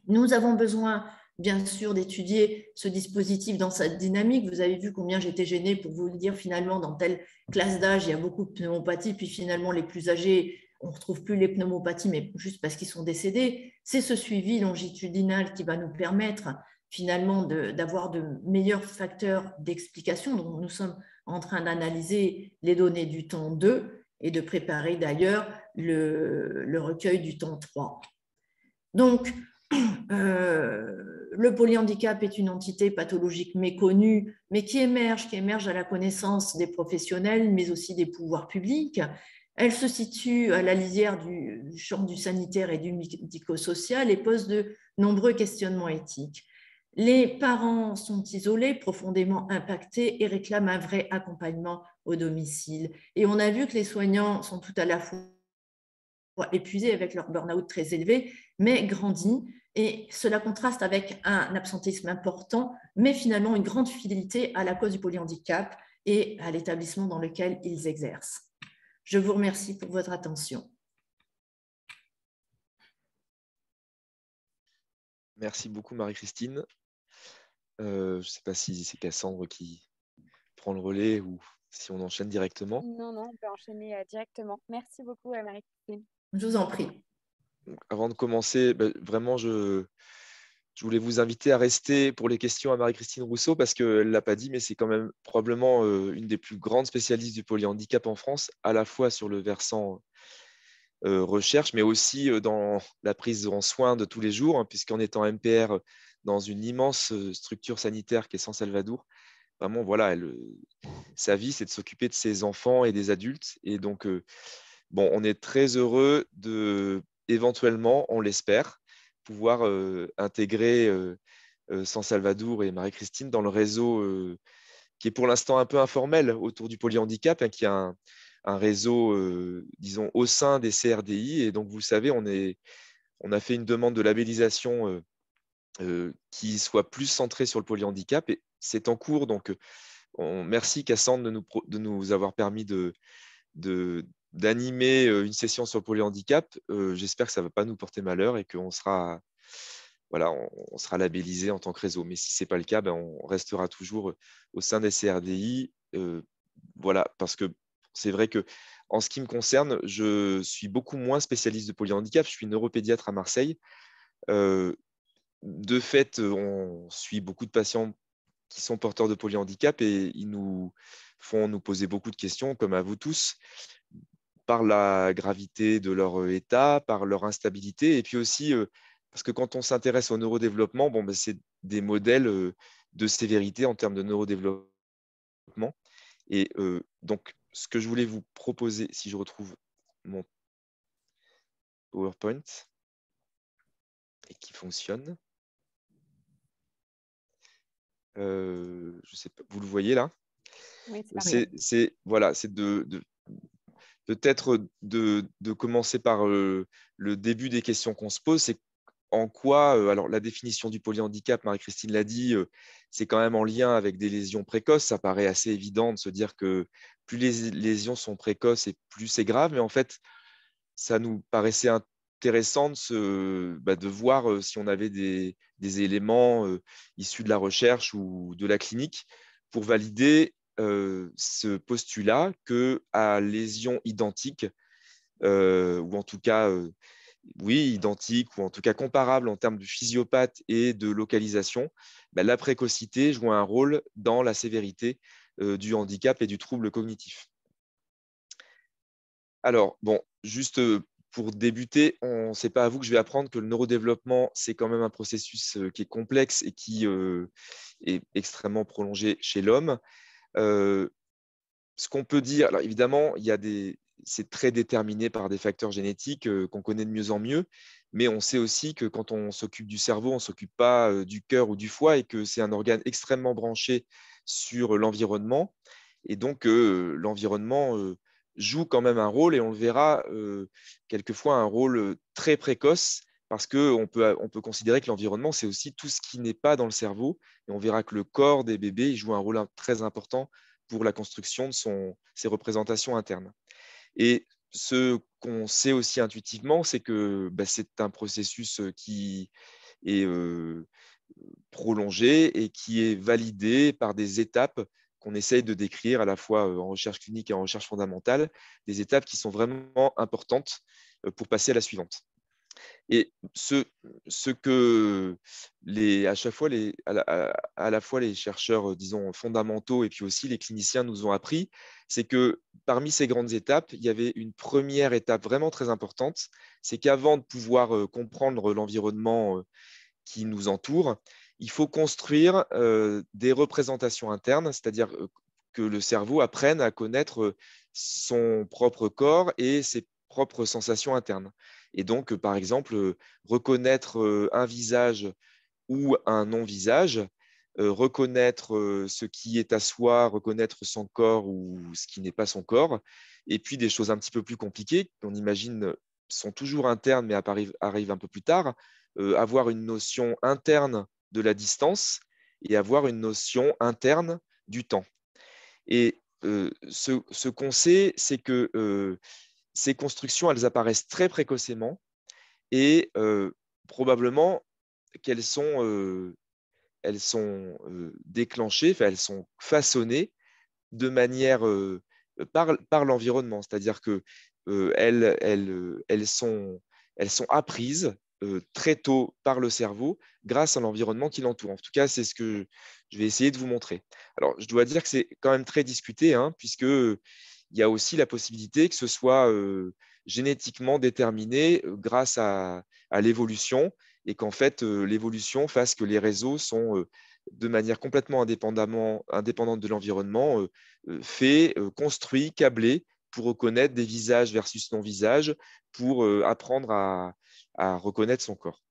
Nous avons besoin bien sûr d'étudier ce dispositif dans sa dynamique. Vous avez vu combien j'étais gênée pour vous le dire finalement, dans telle classe d'âge, il y a beaucoup de pneumopathies, puis finalement les plus âgés, on ne retrouve plus les pneumopathies, mais juste parce qu'ils sont décédés. C'est ce suivi longitudinal qui va nous permettre finalement d'avoir de, meilleurs facteurs d'explication. Donc nous sommes en train d'analyser les données du temps 2 et de préparer d'ailleurs le, recueil du temps 3. Donc, euh, le polyhandicap est une entité pathologique méconnue, mais qui émerge, qui émerge à la connaissance des professionnels, mais aussi des pouvoirs publics. Elle se situe à la lisière du champ du sanitaire et du médico-social et pose de nombreux questionnements éthiques. Les parents sont isolés, profondément impactés et réclament un vrai accompagnement au domicile. Et on a vu que les soignants sont tout à la fois épuisés avec leur burn-out très élevé, mais grandis et cela contraste avec un absentisme important, mais finalement une grande fidélité à la cause du polyhandicap et à l'établissement dans lequel ils exercent. Je vous remercie pour votre attention. Merci beaucoup Marie-Christine. Euh, je ne sais pas si c'est Cassandre qui prend le relais ou si on enchaîne directement. Non, non, on peut enchaîner euh, directement. Merci beaucoup euh, Marie-Christine. Je vous en prie avant de commencer, ben, vraiment, je, voulais vous inviter à rester pour les questions à Marie-Christine Rousseau parce qu'elle ne l'a pas dit, mais c'est quand même probablement euh, une des plus grandes spécialistes du polyhandicap en France, à la fois sur le versant euh, recherche, mais aussi euh, dans la prise en soins de tous les jours, hein, puisqu'en étant MPR dans une immense structure sanitaire qui est San Salvador, vraiment, voilà, sa vie, c'est de s'occuper de ses enfants et des adultes. Et donc, bon, on est très heureux de éventuellement, on l'espère, pouvoir euh, intégrer euh, euh, San Salvador et Marie-Christine dans le réseau qui est pour l'instant un peu informel autour du polyhandicap, hein, qui a un, réseau, disons, au sein des CRDI. Et donc, vous savez, on, est, on a fait une demande de labellisation qui soit plus centrée sur le polyhandicap. Et c'est en cours, donc... On, merci Cassandre de nous, de nous, avoir permis de, de, d'animer une session sur polyhandicap. J'espère que ça ne va pas nous porter malheur et qu'on sera, voilà, on, sera labellisé en tant que réseau. Mais si ce n'est pas le cas, ben, on restera toujours au sein des CRDI. voilà, parce que c'est vrai que en ce qui me concerne, je suis beaucoup moins spécialiste de polyhandicap. Je suis neuropédiatre à Marseille. de fait, on suit beaucoup de patients qui sont porteurs de polyhandicap et ils nous font nous poser beaucoup de questions, comme à vous tous par la gravité de leur euh, état, par leur instabilité, et puis aussi euh, parce que quand on s'intéresse au neurodéveloppement, bon, ben, c'est des modèles euh, de sévérité en termes de neurodéveloppement. Et donc, ce que je voulais vous proposer, si je retrouve mon PowerPoint et qui fonctionne, euh, je sais pas, vous le voyez là oui, c'est voilà, c'est de, peut-être de, commencer par euh, le, début des questions qu'on se pose, c'est en quoi, euh, alors la définition du polyhandicap, Marie-Christine l'a dit, euh, c'est quand même en lien avec des lésions précoces. Ça paraît assez évident de se dire que plus les lésions sont précoces et plus c'est grave, mais en fait, ça nous paraissait intéressant de, bah, voir si on avait des éléments issus de la recherche ou de la clinique pour valider euh, ce postulat que à lésion identique, euh, ou en tout cas, euh, oui, identique, ou en tout cas comparable en termes de physiopathe et de localisation, bah, la précocité joue un rôle dans la sévérité du handicap et du trouble cognitif. Alors, bon, juste pour débuter, on sait pas à vous que je vais apprendre que le neurodéveloppement, c'est quand même un processus qui est complexe et qui est extrêmement prolongé chez l'homme. Euh, ce qu'on peut dire, alors évidemment, c'est très déterminé par des facteurs génétiques euh, qu'on connaît de mieux en mieux, mais on sait aussi que quand on s'occupe du cerveau, on ne s'occupe pas euh, du cœur ou du foie et que c'est un organe extrêmement branché sur l'environnement. Et donc, l'environnement joue quand même un rôle, et on le verra quelquefois un rôle très précoce parce qu'on peut, on peut considérer que l'environnement, c'est aussi tout ce qui n'est pas dans le cerveau. Et on verra que le corps des bébés joue un rôle très important pour la construction de ses représentations internes. Et ce qu'on sait aussi intuitivement, c'est que bah, c'est un processus euh, qui est euh, prolongé et qui est validé par des étapes qu'on essaye de décrire à la fois euh, en recherche clinique et en recherche fondamentale, des étapes qui sont vraiment importantes pour passer à la suivante. Et ce, que les, à, chaque fois les, à, la, fois les chercheurs, euh, disons, fondamentaux et puis aussi les cliniciens nous ont appris, c'est que parmi ces grandes étapes, il y avait une première étape vraiment très importante, c'est qu'avant de pouvoir euh, comprendre l'environnement euh, qui nous entoure, il faut construire des représentations internes, c'est-à-dire que le cerveau apprenne à connaître son propre corps et ses propres sensations internes. Et donc, euh, par exemple, euh, reconnaître euh, un visage ou un non-visage, reconnaître ce qui est à soi, reconnaître son corps ou ce qui n'est pas son corps, et puis des choses un petit peu plus compliquées qu'on imagine sont toujours internes mais arrivent un peu plus tard, avoir une notion interne de la distance et avoir une notion interne du temps. Et ce, qu'on sait, c'est que ces constructions, elles apparaissent très précocement et euh, probablement qu'elles sont, euh, elles sont euh, déclenchées, elles sont façonnées de manière par, l'environnement, c'est-à-dire que elles, elles, sont, apprises très tôt par le cerveau grâce à l'environnement qui l'entoure. En tout cas, c'est ce que je vais essayer de vous montrer. Alors, je dois dire que c'est quand même très discuté, hein, puisque il y a aussi la possibilité que ce soit euh, génétiquement déterminé euh, grâce à, l'évolution et qu'en fait euh, l'évolution fasse que les réseaux sont de manière complètement indépendamment, indépendante de l'environnement, faits, construits, câblés pour reconnaître des visages versus non-visages, pour apprendre à, à, reconnaître son corps.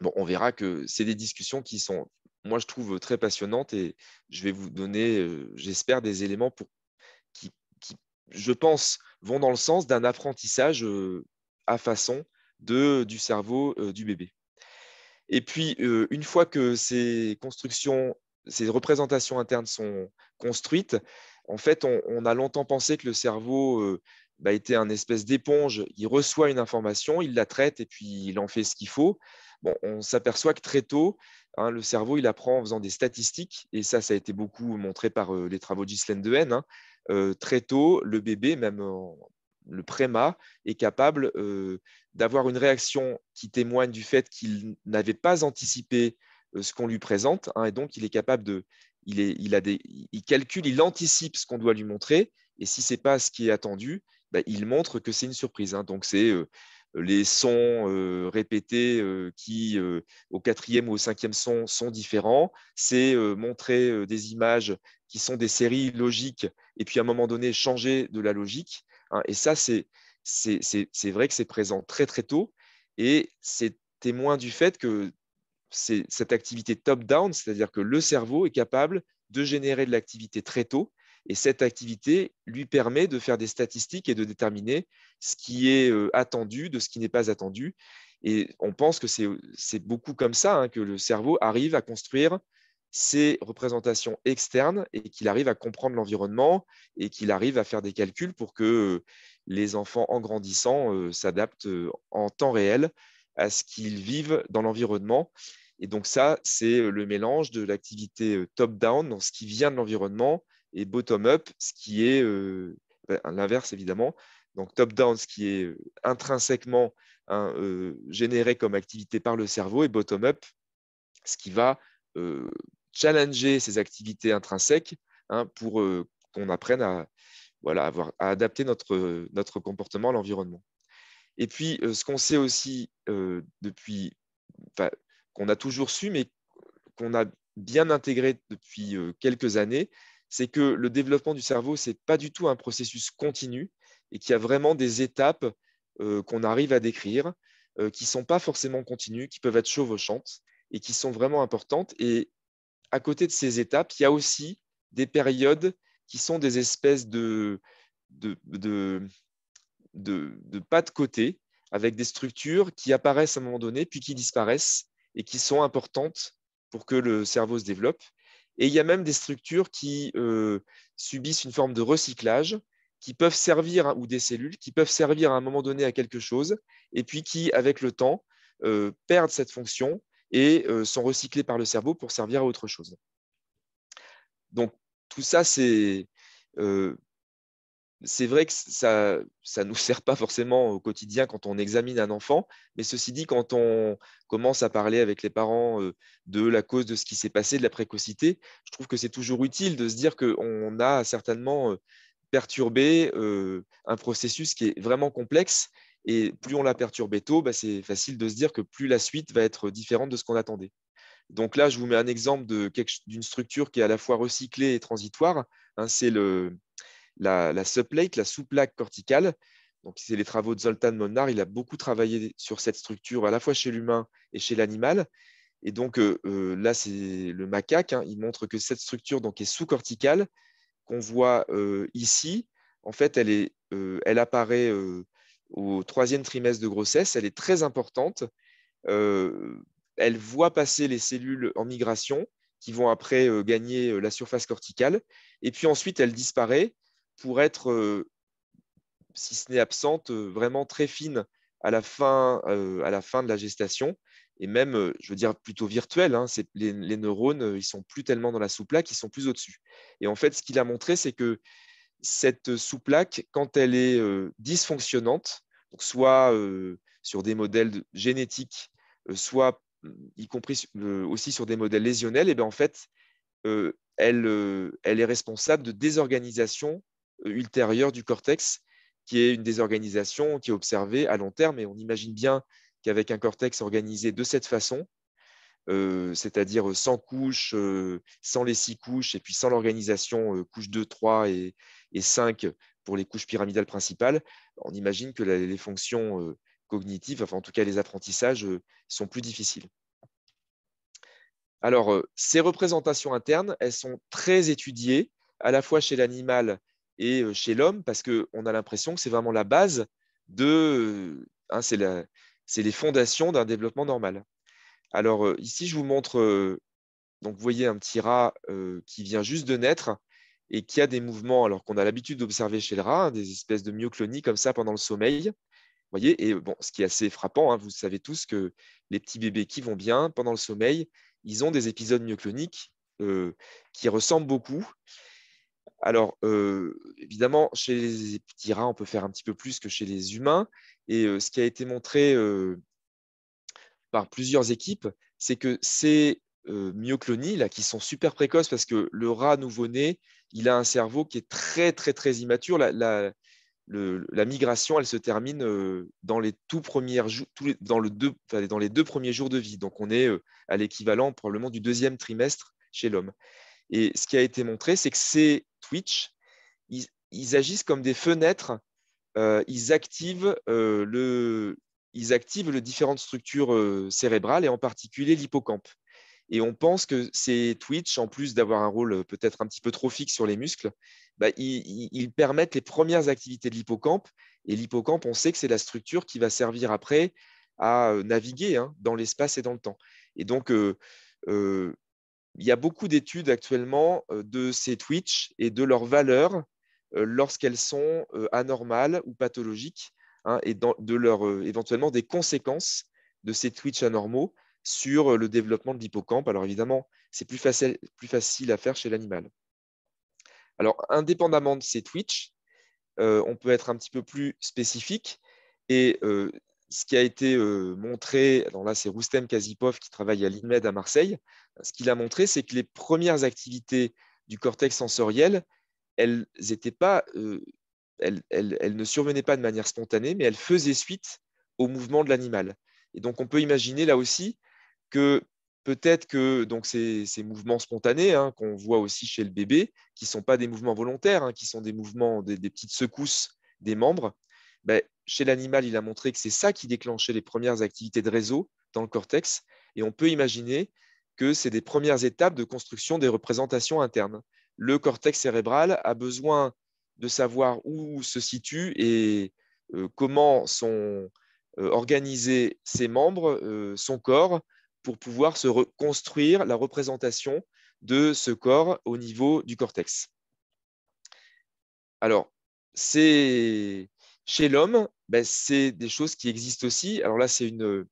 Bon, on verra que c'est des discussions qui sont, moi je trouve, très passionnantes et je vais vous donner, j'espère, des éléments pour, qui je pense, vont dans le sens d'un apprentissage euh, à façon de, du cerveau euh, du bébé. Et puis, euh, une fois que ces constructions, ces représentations internes sont construites, en fait, on, a longtemps pensé que le cerveau bah, était un espèce d'éponge. Il reçoit une information, il la traite et puis il en fait ce qu'il faut. Bon, on s'aperçoit que très tôt, hein, le cerveau, il apprend en faisant des statistiques, et ça, ça a été beaucoup montré par les travaux de Haine. Euh, très tôt, le bébé, même le préma, est capable euh, d'avoir une réaction qui témoigne du fait qu'il n'avait pas anticipé euh, ce qu'on lui présente, hein, et donc il est capable de, il, a des, il calcule, il anticipe ce qu'on doit lui montrer, et si c'est pas ce qui est attendu, bah, il montre que c'est une surprise. Hein. Donc c'est les sons euh, répétés euh, qui, euh, au quatrième ou au cinquième son, sont différents. C'est montrer des images qui sont des séries logiques et puis à un moment donné changer de la logique. Hein. et ça, c'est vrai que c'est présent très très tôt et c'est témoin du fait que c’est cette activité top-down, c'est-à-dire que le cerveau est capable de générer de l'activité très tôt et cette activité lui permet de faire des statistiques et de déterminer ce qui est euh, attendu de ce qui n'est pas attendu. Et on pense que c'est beaucoup comme ça hein, que le cerveau arrive à construire ses représentations externes et qu'il arrive à comprendre l'environnement et qu'il arrive à faire des calculs pour que euh, les enfants en grandissant euh, s'adaptent en temps réel à ce qu'ils vivent dans l'environnement. Et donc ça, c'est le mélange de l'activité top-down, dans ce qui vient de l'environnement, et bottom-up, ce qui est euh, ben, l'inverse évidemment. Donc top-down, ce qui est euh, intrinsèquement hein, euh, généré comme activité par le cerveau, et bottom-up, ce qui va challenger ces activités intrinsèques hein, pour qu'on apprenne à, voilà, avoir, à adapter notre, notre comportement à l'environnement. Et puis, ce qu'on sait aussi depuis, qu'on a toujours su, mais qu'on a bien intégré depuis quelques années, c'est que le développement du cerveau, ce n'est pas du tout un processus continu et qu'il y a vraiment des étapes euh, qu'on arrive à décrire euh, qui ne sont pas forcément continues, qui peuvent être chevauchantes et qui sont vraiment importantes. Et à côté de ces étapes, il y a aussi des périodes qui sont des espèces de, de pas de côté avec des structures qui apparaissent à un moment donné, puis qui disparaissent et qui sont importantes pour que le cerveau se développe. Et il y a même des structures qui euh, subissent une forme de recyclage, qui peuvent servir, ou des cellules, qui peuvent servir à un moment donné à quelque chose, et puis qui, avec le temps, euh, perdent cette fonction et euh, sont recyclées par le cerveau pour servir à autre chose. Donc, tout ça, c'est c'est vrai que ça ne nous sert pas forcément au quotidien quand on examine un enfant, mais ceci dit, quand on commence à parler avec les parents euh, de la cause de ce qui s'est passé, de la précocité, je trouve que c'est toujours utile de se dire qu'on a certainement euh, perturbé euh, un processus qui est vraiment complexe, et plus on l'a perturbé tôt, bah, c'est facile de se dire que plus la suite va être différente de ce qu'on attendait. Donc là, je vous mets un exemple d'une structure qui est à la fois recyclée et transitoire. Hein. c'est le la, la la sous-plaque corticale. Donc, c'est les travaux de Zoltan Molnar. Il a beaucoup travaillé sur cette structure à la fois chez l'humain et chez l'animal. Et donc, euh, euh, là, c'est le macaque. Hein. Il montre que cette structure donc, est sous-corticale, qu'on voit euh, ici. En fait, elle, elle apparaît au troisième trimestre de grossesse. Elle est très importante. elle voit passer les cellules en migration qui vont après gagner la surface corticale. Et puis ensuite, elle disparaît pour être, euh, si ce n'est absente, euh, vraiment très fine à la fin, euh, à la fin de la gestation et même, je veux dire, plutôt virtuelle. Hein, les, neurones, ils sont plus tellement dans la sous-plaque, ils sont plus au-dessus. Et en fait, ce qu'il a montré, c'est que cette sous-plaque, quand elle est dysfonctionnante, soit sur des modèles génétiques, soit mm, y compris aussi sur des modèles lésionnels, et eh bien en fait, elle, elle, est responsable de désorganisation ultérieure du cortex, qui est une désorganisation qui est observée à long terme. Et on imagine bien qu'avec un cortex organisé de cette façon, euh, c'est-à-dire sans couches, euh, sans les six couches, et puis sans l'organisation couches couche 2, 3 et, 5 pour les couches pyramidales principales, on imagine que les fonctions euh, cognitives, enfin en tout cas les apprentissages, sont plus difficiles. Alors, ces représentations internes, elles sont très étudiées, à la fois chez l'animal et chez l'homme parce qu'on a l'impression que c'est vraiment la base de. Hein, c'est, les fondations d'un développement normal. Alors ici, je vous montre, donc vous voyez un petit rat qui vient juste de naître et qui a des mouvements, alors qu'on a l'habitude d'observer chez le rat, hein, des espèces de myoclonies comme ça pendant le sommeil. Vous voyez, et bon, ce qui est assez frappant, hein, vous savez tous que les petits bébés qui vont bien pendant le sommeil, ils ont des épisodes myocloniques qui ressemblent beaucoup. Alors, euh, évidemment, chez les petits rats, on peut faire un petit peu plus que chez les humains. Et euh, ce qui a été montré euh, par plusieurs équipes, c'est que ces myoclonies, là, qui sont super précoces, parce que le rat nouveau-né, il a un cerveau qui est très, très, très immature. La, migration, elle se termine dans les, dans, deux, dans les deux premiers jours de vie. Donc, on est à l'équivalent probablement du deuxième trimestre chez l'homme. Et ce qui a été montré, c'est que ces ils, agissent comme des fenêtres, euh, ils, activent, euh, le, ils activent les différentes structures euh, cérébrales et en particulier l'hippocampe. Et on pense que ces Twitch, en plus d'avoir un rôle peut-être un petit peu trop fixe sur les muscles, bah, ils, permettent les premières activités de l'hippocampe. Et l'hippocampe, on sait que c'est la structure qui va servir après à naviguer hein, dans l'espace et dans le temps. Et donc, il y a beaucoup d'études actuellement euh, de ces Twitch et de leurs valeur euh, lorsqu'elles sont euh, anormales ou pathologiques hein, et de leur, éventuellement des conséquences de ces Twitch anormaux sur le développement de l'hippocampe. Alors évidemment, c'est plus facile, plus facile à faire chez l'animal. Alors indépendamment de ces Twitch, on peut être un petit peu plus spécifique et ce qui a été euh, montré, alors là c'est Roustem Kazipov qui travaille à l'INMED à Marseille, ce qu'il a montré c'est que les premières activités du cortex sensoriel, elles, pas, euh, elles, ne survenaient pas de manière spontanée, mais elles faisaient suite au mouvement de l'animal. Et donc on peut imaginer là aussi que peut-être que donc ces, mouvements spontanés hein, qu'on voit aussi chez le bébé, qui ne sont pas des mouvements volontaires, hein, qui sont des mouvements, des petites secousses des membres, ben, chez l'animal, il a montré que c'est ça qui déclenchait les premières activités de réseau dans le cortex. Et on peut imaginer que c'est des premières étapes de construction des représentations internes. Le cortex cérébral a besoin de savoir où se situe et euh, comment sont euh, organisés ses membres, euh, son corps, pour pouvoir se reconstruire la représentation de ce corps au niveau du cortex. Alors, c'est chez l'homme, ben, c'est des choses qui existent aussi. Alors là, c'est une,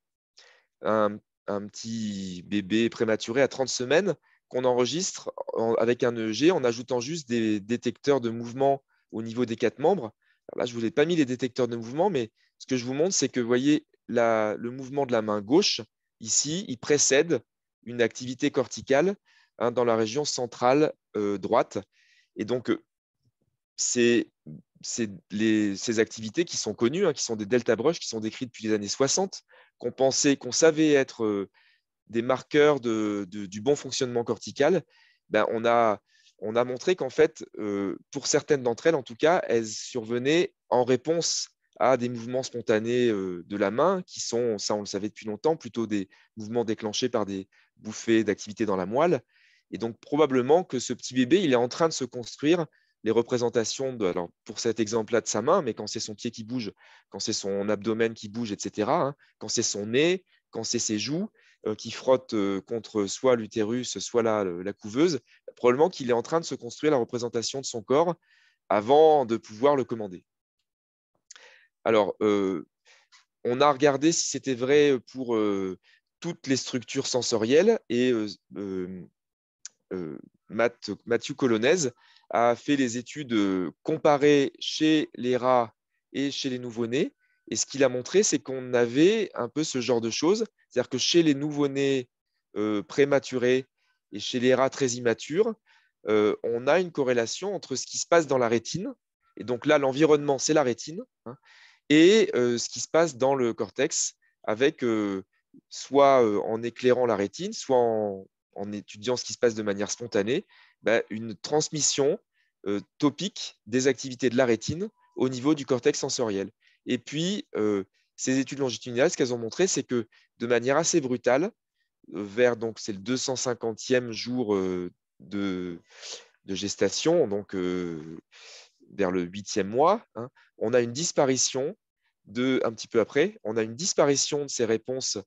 un, petit bébé prématuré à 30 semaines qu'on enregistre avec un EEG en ajoutant juste des détecteurs de mouvement au niveau des quatre membres. là, je ne vous ai pas mis les détecteurs de mouvement, mais ce que je vous montre, c'est que vous voyez la, le mouvement de la main gauche, ici, il précède une activité corticale hein, dans la région centrale euh, droite. Et donc, euh, c'est ces activités qui sont connues, hein, qui sont des delta brush, qui sont décrites depuis les années 60, qu'on pensait, qu'on savait être euh, des marqueurs du bon fonctionnement cortical, ben on, a, montré qu'en fait, euh, pour certaines d'entre elles, en tout cas, elles survenaient en réponse à des mouvements spontanés euh, de la main, qui sont, ça on le savait depuis longtemps, plutôt des mouvements déclenchés par des bouffées d'activité dans la moelle. Et donc probablement que ce petit bébé, il est en train de se construire les représentations alors pour cet exemple-là de sa main, mais quand c'est son pied qui bouge, quand c'est son abdomen qui bouge, etc., hein, quand c'est son nez, quand c'est ses joues euh, qui frottent euh, contre soit l'utérus, soit la, couveuse, probablement qu'il est en train de se construire la représentation de son corps avant de pouvoir le commander. Alors, euh, on a regardé si c'était vrai pour toutes les structures sensorielles et Mathieu Colonnaise a fait les études euh, comparées chez les rats et chez les nouveau-nés. Et ce qu'il a montré, c'est qu'on avait un peu ce genre de choses. C'est-à-dire que chez les nouveau-nés euh, prématurés et chez les rats très immatures, euh, on a une corrélation entre ce qui se passe dans la rétine, et donc là, l'environnement, c'est la rétine, hein, et ce qui se passe dans le cortex, avec soit en éclairant la rétine, soit en en étudiant ce qui se passe de manière spontanée, bah, une transmission euh, topique des activités de la rétine au niveau du cortex sensoriel. Et puis, euh, ces études longitudinales, ce qu'elles ont montré, c'est que de manière assez brutale, euh, vers donc c'est le 250e jour de, gestation, donc vers le 8e mois, hein, on a une disparition de, un petit peu après, on a une disparition de ces réponses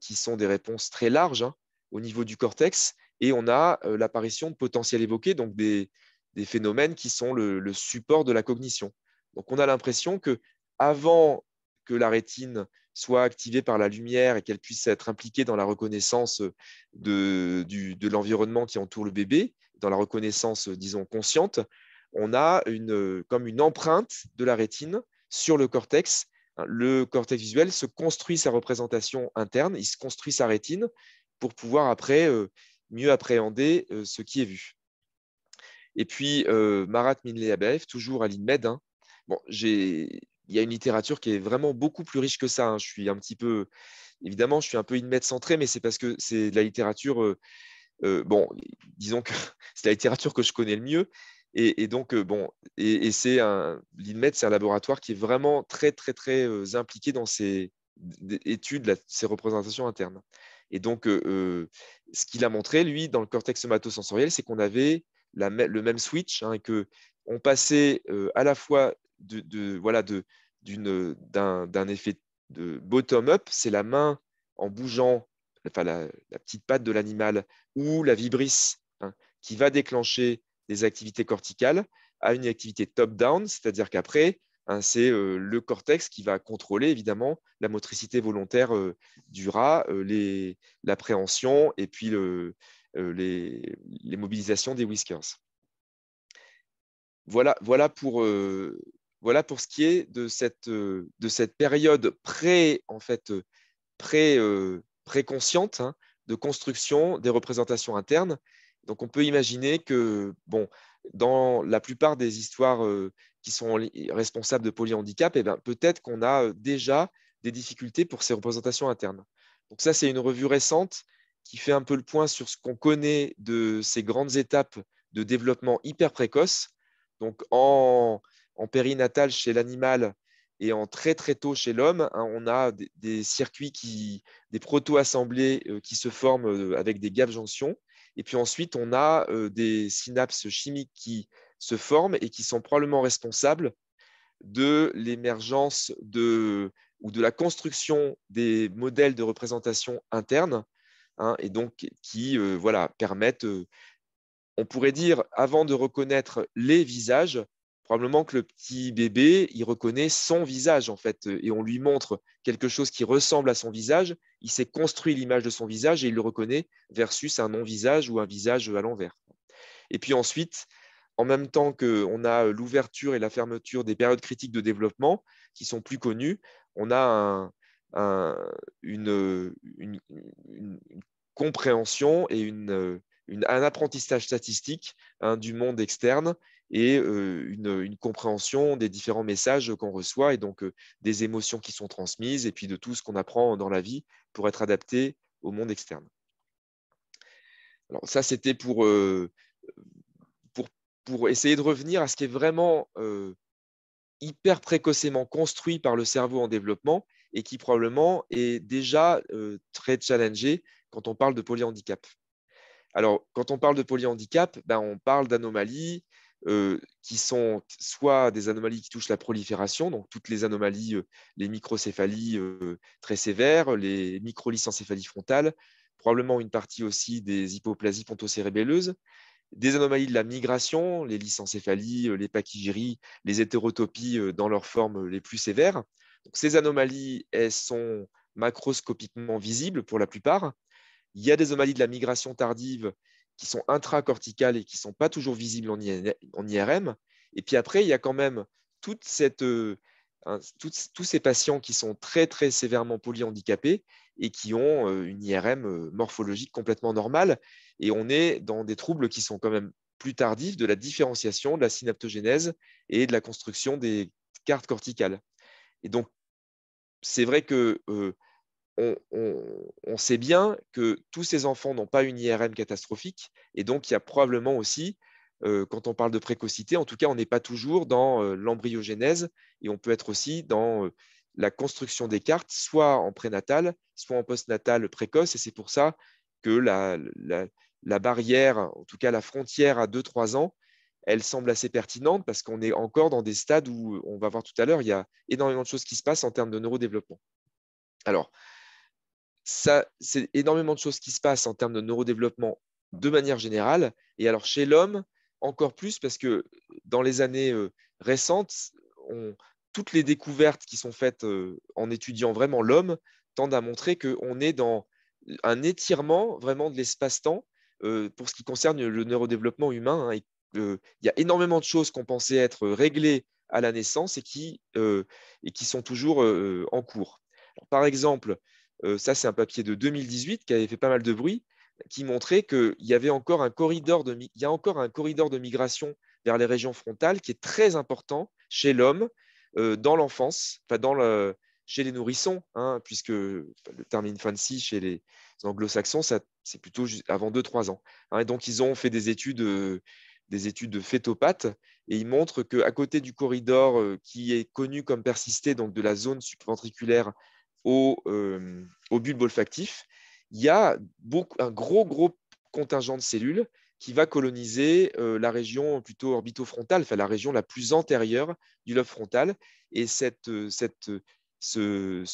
qui sont des réponses très larges, hein, au niveau du cortex, et on a euh, l'apparition de potentiels évoqués, donc des, des phénomènes qui sont le, support de la cognition. Donc on a l'impression que avant que la rétine soit activée par la lumière et qu'elle puisse être impliquée dans la reconnaissance de, de l'environnement qui entoure le bébé, dans la reconnaissance, disons, consciente, on a une, comme une empreinte de la rétine sur le cortex. Le cortex visuel se construit sa représentation interne, il se construit sa rétine, pour pouvoir après euh, mieux appréhender euh, ce qui est vu. Et puis, euh, Marat Minley toujours à l'INMED. Hein. il y a une littérature qui est vraiment beaucoup plus riche que ça. Hein. Je suis un petit peu, évidemment, je suis un peu INMED centré, mais c'est parce que c'est la littérature, bon, disons que c'est la littérature que je connais le mieux. Et, donc, bon, et, c'est un, l'INMED, c'est un laboratoire qui est vraiment très, très, très impliqué dans ces études, ces représentations internes. Et donc, euh, euh, ce qu'il a montré, lui, dans le cortex somatosensoriel, c'est qu'on avait le même switch hein, que on passait euh, à la fois de, d'un effet de bottom-up, c'est la main en bougeant enfin, la, petite patte de l'animal ou la vibrisse hein, qui va déclencher des activités corticales à une activité top-down, c'est-à-dire qu'après, Hein, c'est le cortex qui va contrôler évidemment la motricité volontaire du rat, l'appréhension et puis les, mobilisations des whiskers. Voilà, voilà, pour, voilà, pour, ce qui est de cette, de cette période pré, en fait, pré, préconsciente hein, de construction des représentations internes. Donc on peut imaginer que bon, dans la plupart des histoires qui sont responsables de polyhandicap, eh ben, peut-être qu'on a euh, déjà des difficultés pour ces représentations internes. Donc ça, c'est une revue récente qui fait un peu le point sur ce qu'on connaît de ces grandes étapes de développement hyper précoce. Donc en, en périnatal chez l'animal et en très très tôt chez l'homme, hein, on a des, circuits, qui, des proto-assemblées euh, qui se forment euh, avec des gaps jonctions. Et puis ensuite, on a des synapses chimiques qui se forment et qui sont probablement responsables de l'émergence de, ou de la construction des modèles de représentation interne, hein, et donc qui euh, voilà, permettent, euh, on pourrait dire, avant de reconnaître les visages, probablement que le petit bébé, il reconnaît son visage, en fait, et on lui montre quelque chose qui ressemble à son visage, il s'est construit l'image de son visage et il le reconnaît versus un non-visage ou un visage à l'envers. Et puis ensuite, en même temps qu'on a l'ouverture et la fermeture des périodes critiques de développement qui sont plus connues, on a une, compréhension et un apprentissage statistique hein, du monde externe et une, compréhension des différents messages qu'on reçoit et donc des émotions qui sont transmises et puis de tout ce qu'on apprend dans la vie pour être adapté au monde externe. Alors ça, c'était pour pour essayer de revenir à ce qui est vraiment euh, hyper précocement construit par le cerveau en développement et qui probablement est déjà euh, très challengé quand on parle de polyhandicap. Alors, quand on parle de polyhandicap, ben, on parle d'anomalies euh, qui sont soit des anomalies qui touchent la prolifération, donc toutes les anomalies, les microcéphalies très sévères, les microlicencéphalies frontales, probablement une partie aussi des hypoplasies pontocérébelleuses, des anomalies de la migration, les lysencéphalies, euh, les pachygyries, les hétérotopies euh, dans leurs formes euh, les plus sévères. ces anomalies, elles sont macroscopiquement visibles pour la plupart. Il y a des anomalies de la migration tardive qui sont intracorticales et qui ne sont pas toujours visibles en IRM. Et puis après, il y a quand même cette, tous ces patients qui sont très, très sévèrement polyhandicapés et qui ont une IRM morphologique complètement normale et on est dans des troubles qui sont quand même plus tardifs de la différenciation, de la synaptogénèse et de la construction des cartes corticales. Et donc, c'est vrai que euh, sait bien que tous ces enfants n'ont pas une IRM catastrophique, et donc il y a probablement aussi, euh, quand on parle de précocité, en tout cas, on n'est pas toujours dans euh, l'embryogénèse, et on peut être aussi dans la construction des cartes, soit en prénatal, soit en postnatal précoce, et c'est pour ça que la, la barrière, en tout cas la frontière à 2-3 ans, elle semble assez pertinente parce qu'on est encore dans des stades où, on va voir tout à l'heure, il y a énormément de choses qui se passent en termes de neurodéveloppement. Alors, ça, c'est énormément de choses qui se passent en termes de neurodéveloppement de manière générale. Et alors, chez l'homme, encore plus parce que dans les années euh, récentes, on, toutes les découvertes qui sont faites euh, en étudiant vraiment l'homme tendent à montrer qu'on est dans un étirement vraiment de l'espace-temps pour ce qui concerne le neurodéveloppement humain, hein, il y a énormément de choses qu'on pensait être réglées à la naissance et qui, et qui sont toujours en cours. par exemple, ça c'est un papier de 2018 qui avait fait pas mal de bruit, qui montrait qu'il y avait encore un corridor de, il y a encore un corridor de migration vers les régions frontales qui est très important chez l'homme dans l'enfance, pas dans le, chez les nourrissons, hein, puisque le terme infancy chez les, les anglo-saxons, c'est plutôt avant 2-3 ans. Hein. donc, ils ont fait des études, euh, des études de phétopathes et ils montrent qu'à côté du corridor euh, qui est connu comme persisté, donc de la zone subventriculaire euh, au, bulbe olfactif, il y a beaucoup, un gros, gros contingent de cellules qui va coloniser la région plutôt orbitofrontale, enfin la région la plus antérieure du lobe frontal. Et cette, ce, ce,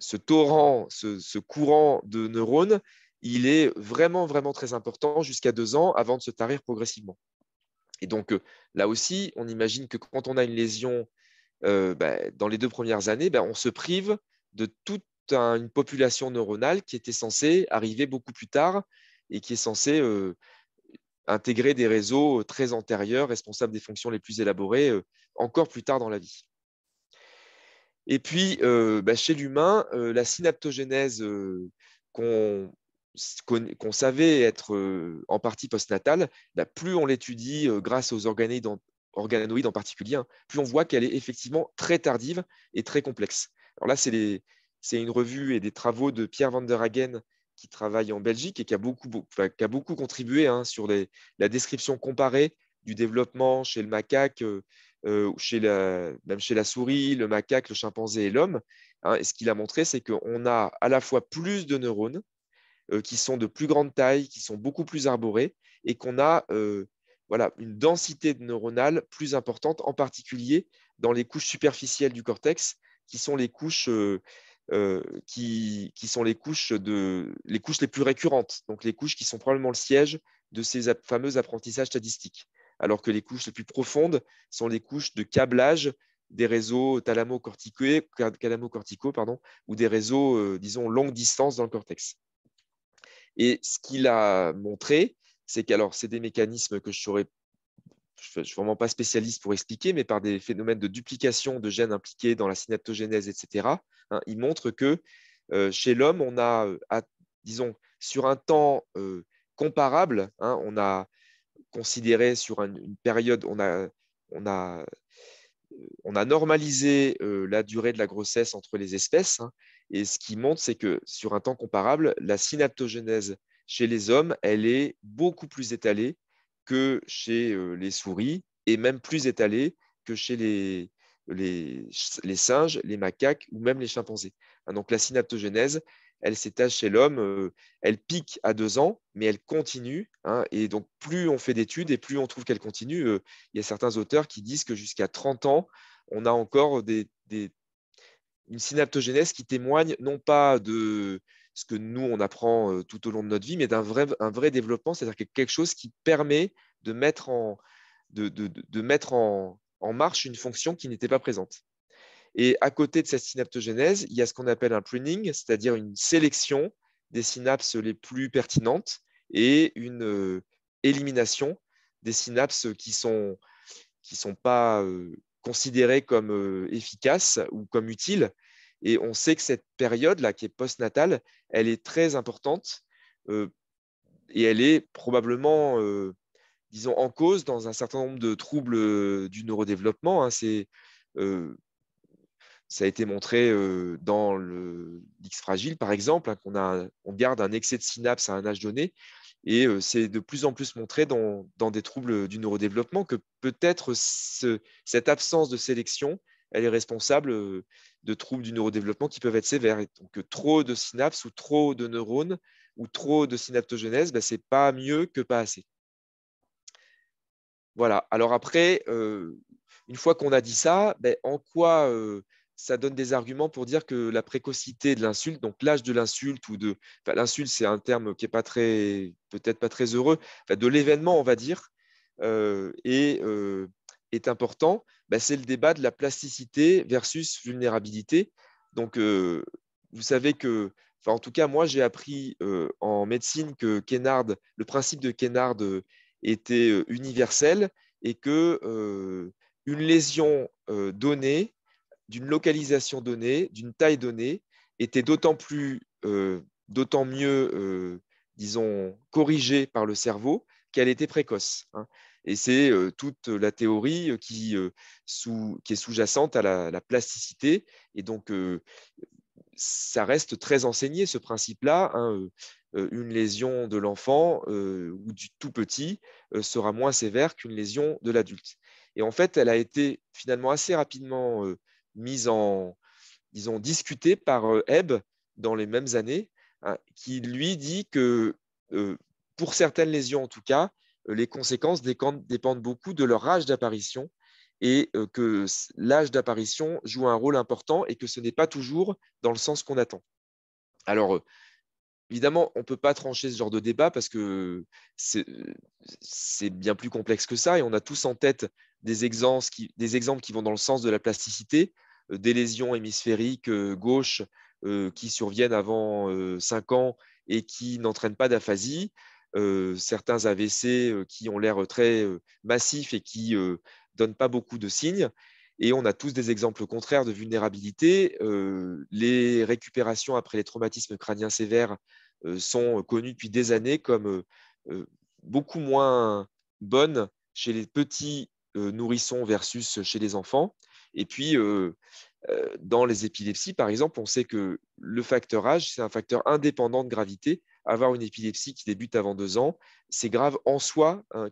ce torrent, ce, courant de neurones, il est vraiment, vraiment très important jusqu'à deux ans avant de se tarir progressivement. Et donc euh, là aussi, on imagine que quand on a une lésion euh, bah, dans les deux premières années, bah, on se prive de toute une population neuronale qui était censée arriver beaucoup plus tard et qui est censée euh, intégrer des réseaux très antérieurs, responsables des fonctions les plus élaborées, encore plus tard dans la vie. Et puis, euh, bah, chez l'humain, euh, la synaptogénèse euh, qu'on savait être en partie postnatale, bah, plus on l'étudie grâce aux organoïdes en, particulier, hein, plus on voit qu'elle est effectivement très tardive et très complexe. Alors là, c'est une revue et des travaux de Pierre van der Hagen qui travaille en Belgique et qui a beaucoup, contribué hein, sur la description comparée du développement chez le macaque euh, chez la, même chez la souris, le macaque, le chimpanzé et l'homme, hein, ce qu'il a montré, c'est qu'on a à la fois plus de neurones euh, qui sont de plus grande taille, qui sont beaucoup plus arborés, et qu'on a euh, voilà, une densité neuronale plus importante, en particulier dans les couches superficielles du cortex, qui sont les couches, qui, sont les couches les plus récurrentes, donc les couches qui sont probablement le siège de ces fameux apprentissages statistiques alors que les couches les plus profondes sont les couches de câblage des réseaux calamo-corticaux pardon, ou des réseaux, euh, disons, longue distance dans le cortex. Et ce qu'il a montré, c'est qu'alors, c'est des mécanismes que je ne suis vraiment pas spécialiste pour expliquer, mais par des phénomènes de duplication de gènes impliqués dans la synaptogénèse, etc., hein, il montre que euh, chez l'homme, on a, euh, disons, sur un temps comparable, hein, on a considéré sur une période, on a, on a, normalisé euh, la durée de la grossesse entre les espèces. Hein, et ce qui montre, c'est que sur un temps comparable, la synaptogenèse chez les hommes, elle est beaucoup plus étalée que chez euh, les souris et même plus étalée que chez les, singes, les macaques ou même les chimpanzés. Hein, donc la synaptogenèse, elle s'étage chez l'homme, euh, elle pique à deux ans, mais elle continue. Hein, et donc, plus on fait d'études et plus on trouve qu'elle continue. Euh, il y a certains auteurs qui disent que jusqu'à 30 ans, on a encore une synaptogénèse qui témoigne non pas de ce que nous, on apprend euh, tout au long de notre vie, mais d'un vrai, développement, c'est-à-dire quelque chose qui permet de mettre en marche une fonction qui n'était pas présente. Et à côté de cette synaptogénèse, il y a ce qu'on appelle un pruning, c'est-à-dire une sélection des synapses les plus pertinentes et une euh, élimination des synapses qui ne sont, qui sont pas euh, considérées comme euh, efficaces ou comme utiles. Et on sait que cette période-là, qui est postnatale, elle est très importante et elle est probablement disons, en cause dans un certain nombre de troubles du neurodéveloppement. Hein. C'est ça a été montré dans l'X fragile, par exemple, hein, qu'on garde un excès de synapses à un âge donné. Et c'est de plus en plus montré dans, des troubles du neurodéveloppement que peut-être cette absence de sélection, elle est responsable de troubles du neurodéveloppement qui peuvent être sévères. donc trop de synapses ou trop de neurones ou trop de synaptogenèse, ben, bah, ce n'est pas mieux que pas assez. Voilà. Alors après, une fois qu'on a dit ça, ben, en quoi ça donne des arguments pour dire que la précocité de l'insulte, donc l'âge de l'insulte ou de l'insulte, c'est un terme qui est pas très, peut-être pas très heureux, de l'événement, on va dire, euh, et euh, est important. Bah, c'est le débat de la plasticité versus vulnérabilité. Donc, euh, vous savez que, enfin, en tout cas, moi, j'ai appris en médecine que Kenard le principe de Kennard était universel et que une lésion donnée d'une localisation donnée, d'une taille donnée, était d'autant plus, euh, d'autant mieux, euh, disons, corrigée par le cerveau qu'elle était précoce. Hein. Et c'est euh, toute la théorie qui, est sous-jacente à la, plasticité. Et donc, ça reste très enseigné, ce principe-là. Hein, une lésion de l'enfant ou du tout petit sera moins sévère qu'une lésion de l'adulte. Et en fait, elle a été finalement assez rapidement mise en, disons, par Hebb euh, dans les mêmes années, hein, qui lui dit que euh, pour certaines lésions en tout cas, euh, les conséquences dépendent beaucoup de leur âge d'apparition et que l'âge d'apparition joue un rôle important et que ce n'est pas toujours dans le sens qu'on attend. Alors, évidemment, on ne peut pas trancher ce genre de débat parce que c'est bien plus complexe que ça et on a tous en tête des exemples, qui, des exemples qui vont dans le sens de la plasticité, euh, des lésions hémisphériques euh, gauche euh, qui surviennent avant 5 ans et qui n'entraînent pas d'aphasie, certains AVC qui ont l'air très massifs et qui ne donnent pas beaucoup de signes. Et on a tous des exemples contraires de vulnérabilité. les récupérations après les traumatismes crâniens sévères sont connues depuis des années comme beaucoup moins bonnes chez les petits euh, nourrissons versus chez les enfants. Et puis, euh, euh, dans les épilepsies, par exemple, on sait que le facteur âge, c'est un facteur indépendant de gravité. Avoir une épilepsie qui débute avant deux ans, c'est grave en soi hein,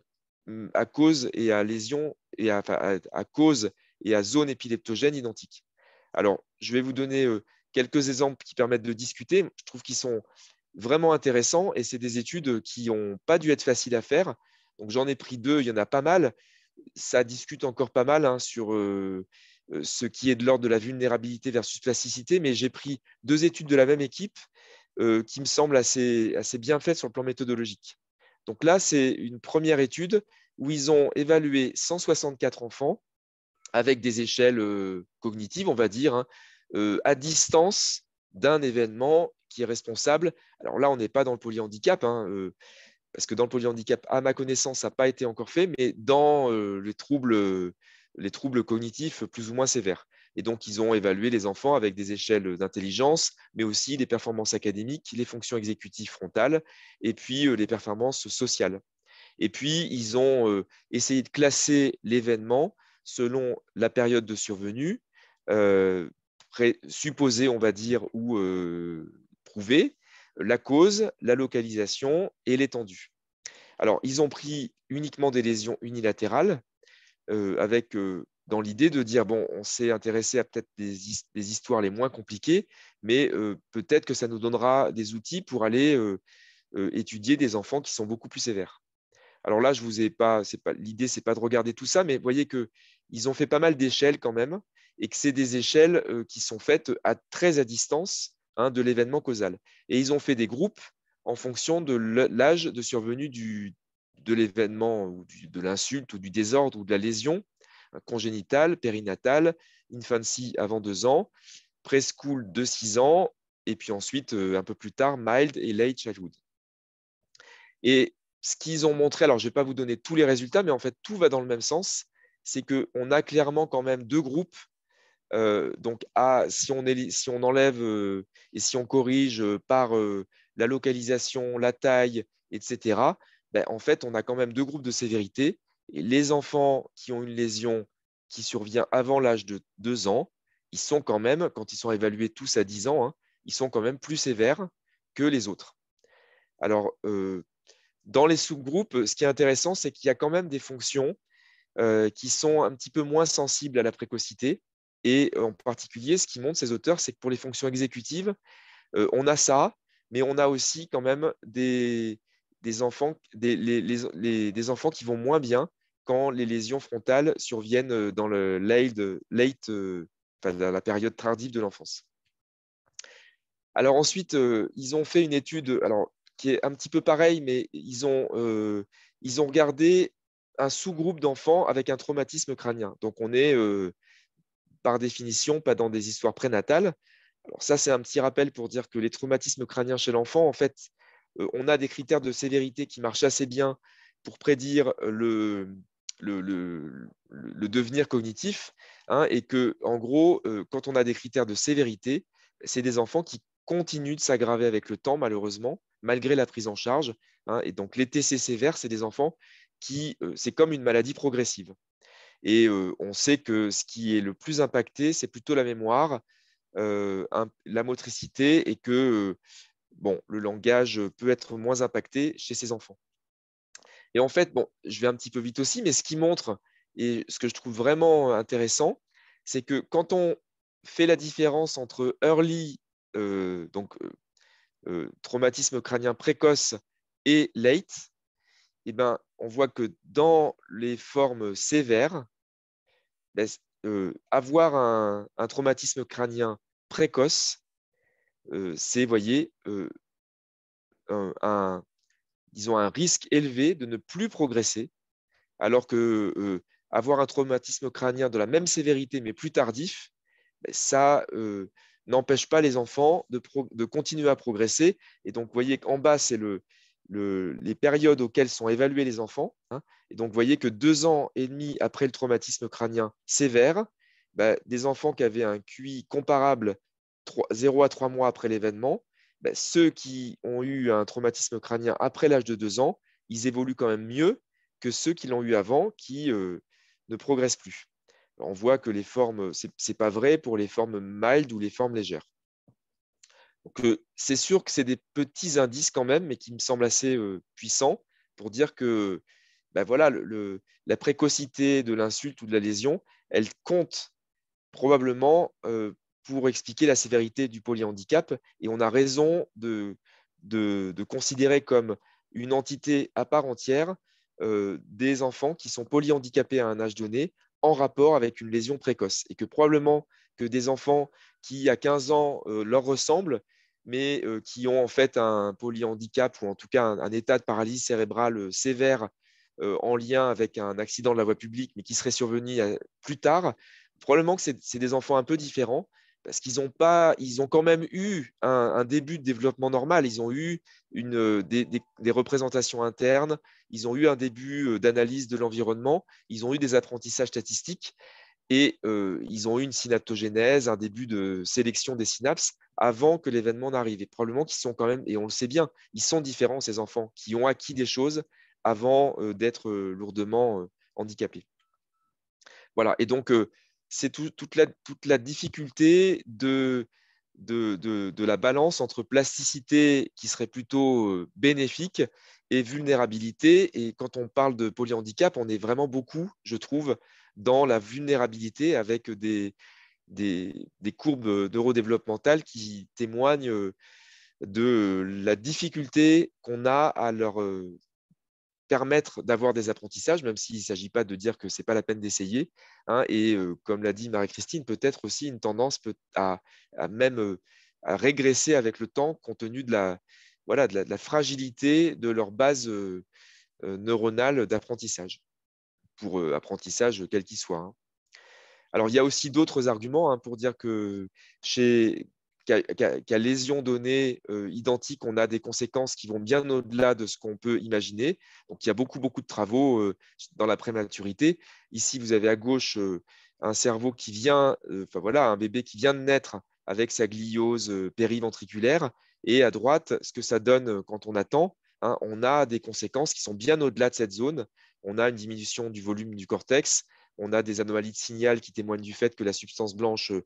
mm, à cause et à lésion et à, à, à, cause et à zone épileptogène identique. Alors, je vais vous donner quelques exemples qui permettent de discuter. Je trouve qu'ils sont vraiment intéressants et c'est des études qui n'ont pas dû être faciles à faire. Donc, j'en ai pris deux, il y en a pas mal ça discute encore pas mal hein, sur euh, euh, ce qui est de l'ordre de la vulnérabilité versus plasticité, mais j'ai pris deux études de la même équipe euh, qui me semblent assez, bien faites sur le plan méthodologique. Donc là, c'est une première étude où ils ont évalué 164 enfants avec des échelles cognitives, on va dire, hein, à distance d'un événement qui est responsable. Alors là, on n'est pas dans le polyhandicap. Hein, parce que dans le polyhandicap, à ma connaissance, ça n'a pas été encore fait, mais dans euh, euh, les, troubles, cognitifs plus ou moins sévères. Et donc, ils ont évalué les enfants avec des échelles d'intelligence, mais aussi les performances académiques, les fonctions exécutives frontales, et puis euh, les performances sociales. Et puis, ils ont essayé de classer l'événement selon la période de survenue, supposée, on va dire, ou prouvée, la cause, la localisation et l'étendue. Alors, ils ont pris uniquement des lésions unilatérales, euh, avec euh, dans l'idée de dire, bon, on s'est intéressé à peut-être des, histoires les moins compliquées, mais euh, peut-être que ça nous donnera des outils pour aller étudier des enfants qui sont beaucoup plus sévères. Alors là, je vous ai pas, pas l'idée, c'est pas de regarder tout ça, mais vous voyez qu'ils ont fait pas mal d'échelles quand même, et que c'est des échelles qui sont faites à très à distance, Hein, de l'événement causal. Et ils ont fait des groupes en fonction de l'âge de survenue du, de l'événement ou de l'insulte ou du désordre ou de la lésion hein, congénitale, périnatale, infancy avant deux ans, preschool de 6 ans, et puis ensuite, euh, un peu plus tard, mild et late childhood. Et ce qu'ils ont montré, alors je ne vais pas vous donner tous les résultats, mais en fait, tout va dans le même sens, c'est qu'on a clairement quand même deux groupes euh, donc, ah, si, on enlève euh, et si on corrige euh, par la localisation, la taille, etc., ben, en fait, on a quand même deux groupes de sévérité. les enfants qui ont une lésion qui survient avant l'âge de 2 ans, ils sont quand même, quand ils sont évalués tous à 10 ans, hein, ils sont quand même plus sévères que les autres. Alors, dans les sous-groupes, ce qui est intéressant, c'est qu'il y a quand même des fonctions qui sont un petit peu moins sensibles à la précocité, et en particulier, ce qui montre ces auteurs, c'est que pour les fonctions exécutives, euh, on a ça, mais on a aussi quand même des, enfants, des, enfants qui vont moins bien quand les lésions frontales surviennent euh, dans le late, late euh, la période tardive de l'enfance. Alors ensuite, ils ont fait une étude alors, qui est un petit peu pareille, mais ils ont, ils ont regardé un sous-groupe d'enfants avec un traumatisme crânien. Donc on est par définition pas dans des histoires prénatales. Alors ça, c'est un petit rappel pour dire que les traumatismes crâniens chez l'enfant, en fait, euh, on a des critères de sévérité qui marchent assez bien pour prédire euh, le, devenir cognitif, hein, et que, en gros, euh, quand on a des critères de sévérité, c'est des enfants qui continuent de s'aggraver avec le temps, malheureusement, malgré la prise en charge. Hein, et donc, les TCC sévères, c'est des enfants qui, c'est comme une maladie progressive. Et on sait que ce qui est le plus impacté, c'est plutôt la mémoire, la motricité, et que le langage peut être moins impacté chez ces enfants. Et en fait, je vais un petit peu vite aussi, mais ce qui montre, et ce que je trouve vraiment intéressant, c'est que quand on fait la différence entre early, donc traumatisme crânien précoce, et late, eh ben, on voit que dans les formes sévères, ben, euh, avoir un, traumatisme crânien précoce, euh, c'est, voyez, euh, un, disons un risque élevé de ne plus progresser, alors que avoir un traumatisme crânien de la même sévérité mais plus tardif, ben, ça n'empêche pas les enfants de, de, continuer à progresser. Et donc, vous voyez qu'en bas, c'est le, les périodes auxquelles sont évalués les enfants. Hein. et donc, vous voyez que deux ans et demi après le traumatisme crânien sévère, bah, des enfants qui avaient un QI comparable 3, 0 à 3 mois après l'événement, bah, ceux qui ont eu un traumatisme crânien après l'âge de deux ans, ils évoluent quand même mieux que ceux qui l'ont eu avant, qui euh, ne progressent plus. on voit que les formes, ce n'est pas vrai pour les formes mildes ou les formes légères. Euh, c'est sûr que c'est des petits indices quand même, mais qui me semblent assez euh, puissants pour dire que bah, voilà, la précocité de l'insulte ou de la lésion, elle compte probablement euh, pour expliquer la sévérité du polyhandicap. Et on a raison de, considérer comme une entité à part entière des enfants qui sont polyhandicapés à un âge donné en rapport avec une lésion précoce. Et que probablement que des enfants qui, à 15 ans, euh, leur ressemblent, mais euh, qui ont en fait un polyhandicap ou en tout cas un, état de paralysie cérébrale euh, sévère en lien avec un accident de la voie publique, mais qui serait survenu plus tard, probablement que c'est des enfants un peu différents parce qu'ils ont pas, ils ont quand même eu un, début de développement normal. Ils ont eu des représentations internes, ils ont eu un début d'analyse de l'environnement, ils ont eu des apprentissages statistiques. Et ils ont eu une synaptogénèse, un début de sélection des synapses avant que l'événement n'arrive. Et probablement qu'ils sont quand même, et on le sait bien, ils sont différents, ces enfants, qui ont acquis des choses avant d'être lourdement handicapés. Voilà, et donc c'est toute, la, difficulté de, la balance entre plasticité qui serait plutôt bénéfique et vulnérabilité. Et quand on parle de polyhandicap, on est vraiment beaucoup, je trouve, dans la vulnérabilité avec des, courbes neurodéveloppementales qui témoignent euh, de la difficulté qu'on a à leur euh, permettre d'avoir des apprentissages, même s'il ne s'agit pas de dire que ce n'est pas la peine d'essayer. Hein, et euh, comme l'a dit Marie-Christine, peut-être aussi une tendance à, même à régresser avec le temps compte tenu de la, de la, fragilité de leur base neuronale d'apprentissage pour euh, apprentissage quel qu'il soit. Hein. Alors, il y a aussi d'autres arguments hein, pour dire que chez qu'à lésion donnée euh, identique, on a des conséquences qui vont bien au-delà de ce qu'on peut imaginer. Donc, il y a beaucoup, beaucoup de travaux euh, dans la prématurité. Ici, vous avez à gauche un cerveau qui vient, enfin voilà, un bébé qui vient de naître avec sa gliose périventriculaire. Et à droite, ce que ça donne quand on attend, hein, on a des conséquences qui sont bien au-delà de cette zone on a une diminution du volume du cortex, on a des anomalies de signal qui témoignent du fait que la substance blanche n'a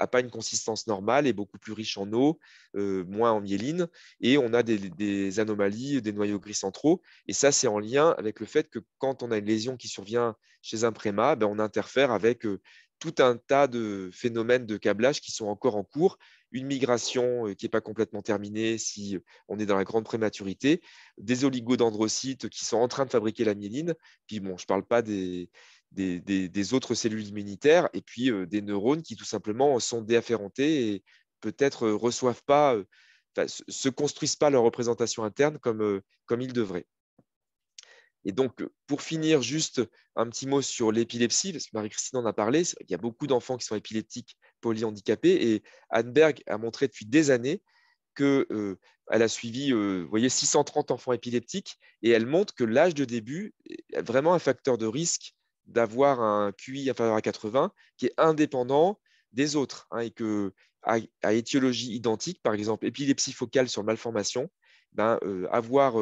euh, pas une consistance normale, est beaucoup plus riche en eau, euh, moins en myéline, et on a des, anomalies des noyaux gris centraux. Et ça, c'est en lien avec le fait que quand on a une lésion qui survient chez un préma, ben, on interfère avec euh, tout un tas de phénomènes de câblage qui sont encore en cours, une migration qui n'est pas complètement terminée, si on est dans la grande prématurité, des oligodendrocytes qui sont en train de fabriquer la myéline, puis bon, je ne parle pas des, des, autres cellules immunitaires, et puis des neurones qui tout simplement sont déafférentés et peut-être reçoivent pas, se construisent pas leur représentation interne comme, comme ils devraient. Et donc, pour finir, juste un petit mot sur l'épilepsie, parce que Marie-Christine en a parlé. Il y a beaucoup d'enfants qui sont épileptiques polyhandicapés. Et Anneberg a montré depuis des années qu'elle euh, a suivi euh, vous voyez, 630 enfants épileptiques. Et elle montre que l'âge de début est vraiment un facteur de risque d'avoir un QI inférieur à 80 qui est indépendant des autres hein, et que à, étiologie identique, par exemple épilepsie focale sur malformation, ben, euh, avoir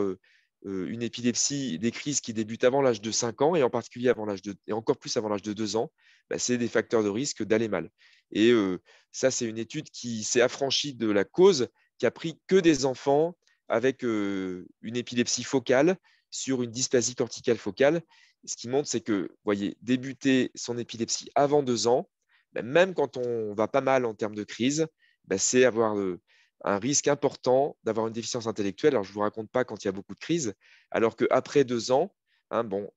une épilepsie, des crises qui débutent avant l'âge de 5 ans et en particulier avant l'âge de, et encore plus avant l'âge de 2 ans, bah, c'est des facteurs de risque d'aller mal. Et ça, c'est une étude qui s'est affranchie de la cause, qui a pris que des enfants avec une épilepsie focale sur une dysplasie corticale focale. ce qui montre, c'est que, voyez, débuter son épilepsie avant 2 ans, bah, même quand on va pas mal en termes de crise, bah, c'est avoir un risque important d'avoir une déficience intellectuelle. Alors, je ne vous raconte pas quand il y a beaucoup de crises, alors qu'après deux ans, hein, bon,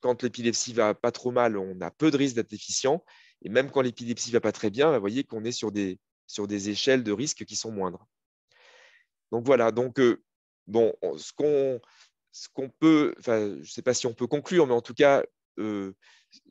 quand l'épilepsie va pas trop mal, on a peu de risques d'être déficient. Et même quand l'épilepsie va pas très bien, vous voyez qu'on est sur des, sur des échelles de risques qui sont moindres. Donc voilà, donc, euh, bon, ce qu'on peut, enfin, je ne sais pas si on peut conclure, mais en tout cas, euh,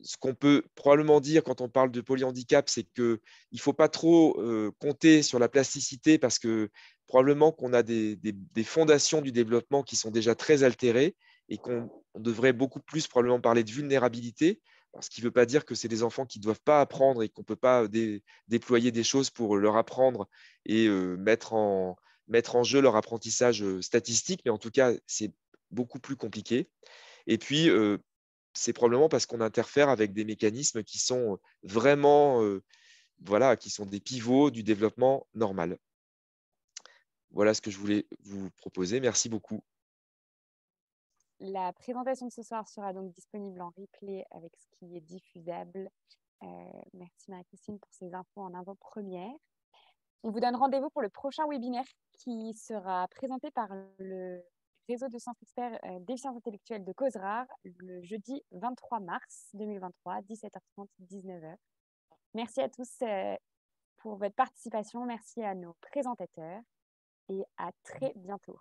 ce qu'on peut probablement dire quand on parle de polyhandicap, c'est qu'il ne faut pas trop euh, compter sur la plasticité parce que probablement qu'on a des, fondations du développement qui sont déjà très altérées et qu'on devrait beaucoup plus probablement parler de vulnérabilité, ce qui ne veut pas dire que c'est des enfants qui ne doivent pas apprendre et qu'on ne peut pas déployer des choses pour leur apprendre et euh, mettre, en, mettre en jeu leur apprentissage statistique, mais en tout cas, c'est beaucoup plus compliqué. Et puis, c'est probablement parce qu'on interfère avec des mécanismes qui sont euh, vraiment, euh, voilà, qui sont des pivots du développement normal. Voilà ce que je voulais vous proposer. Merci beaucoup. La présentation de ce soir sera donc disponible en replay avec ce qui est diffusable. Euh, merci Marie-Christine pour ces infos en avant-première. On vous donne rendez-vous pour le prochain webinaire qui sera présenté par le réseau de sciences experts euh, des sciences intellectuelles de cause rare le jeudi 23 mars 2023, 17h30, 19h. Merci à tous euh, pour votre participation. Merci à nos présentateurs et à très bientôt.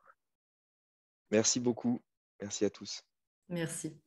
Merci beaucoup. Merci à tous. Merci.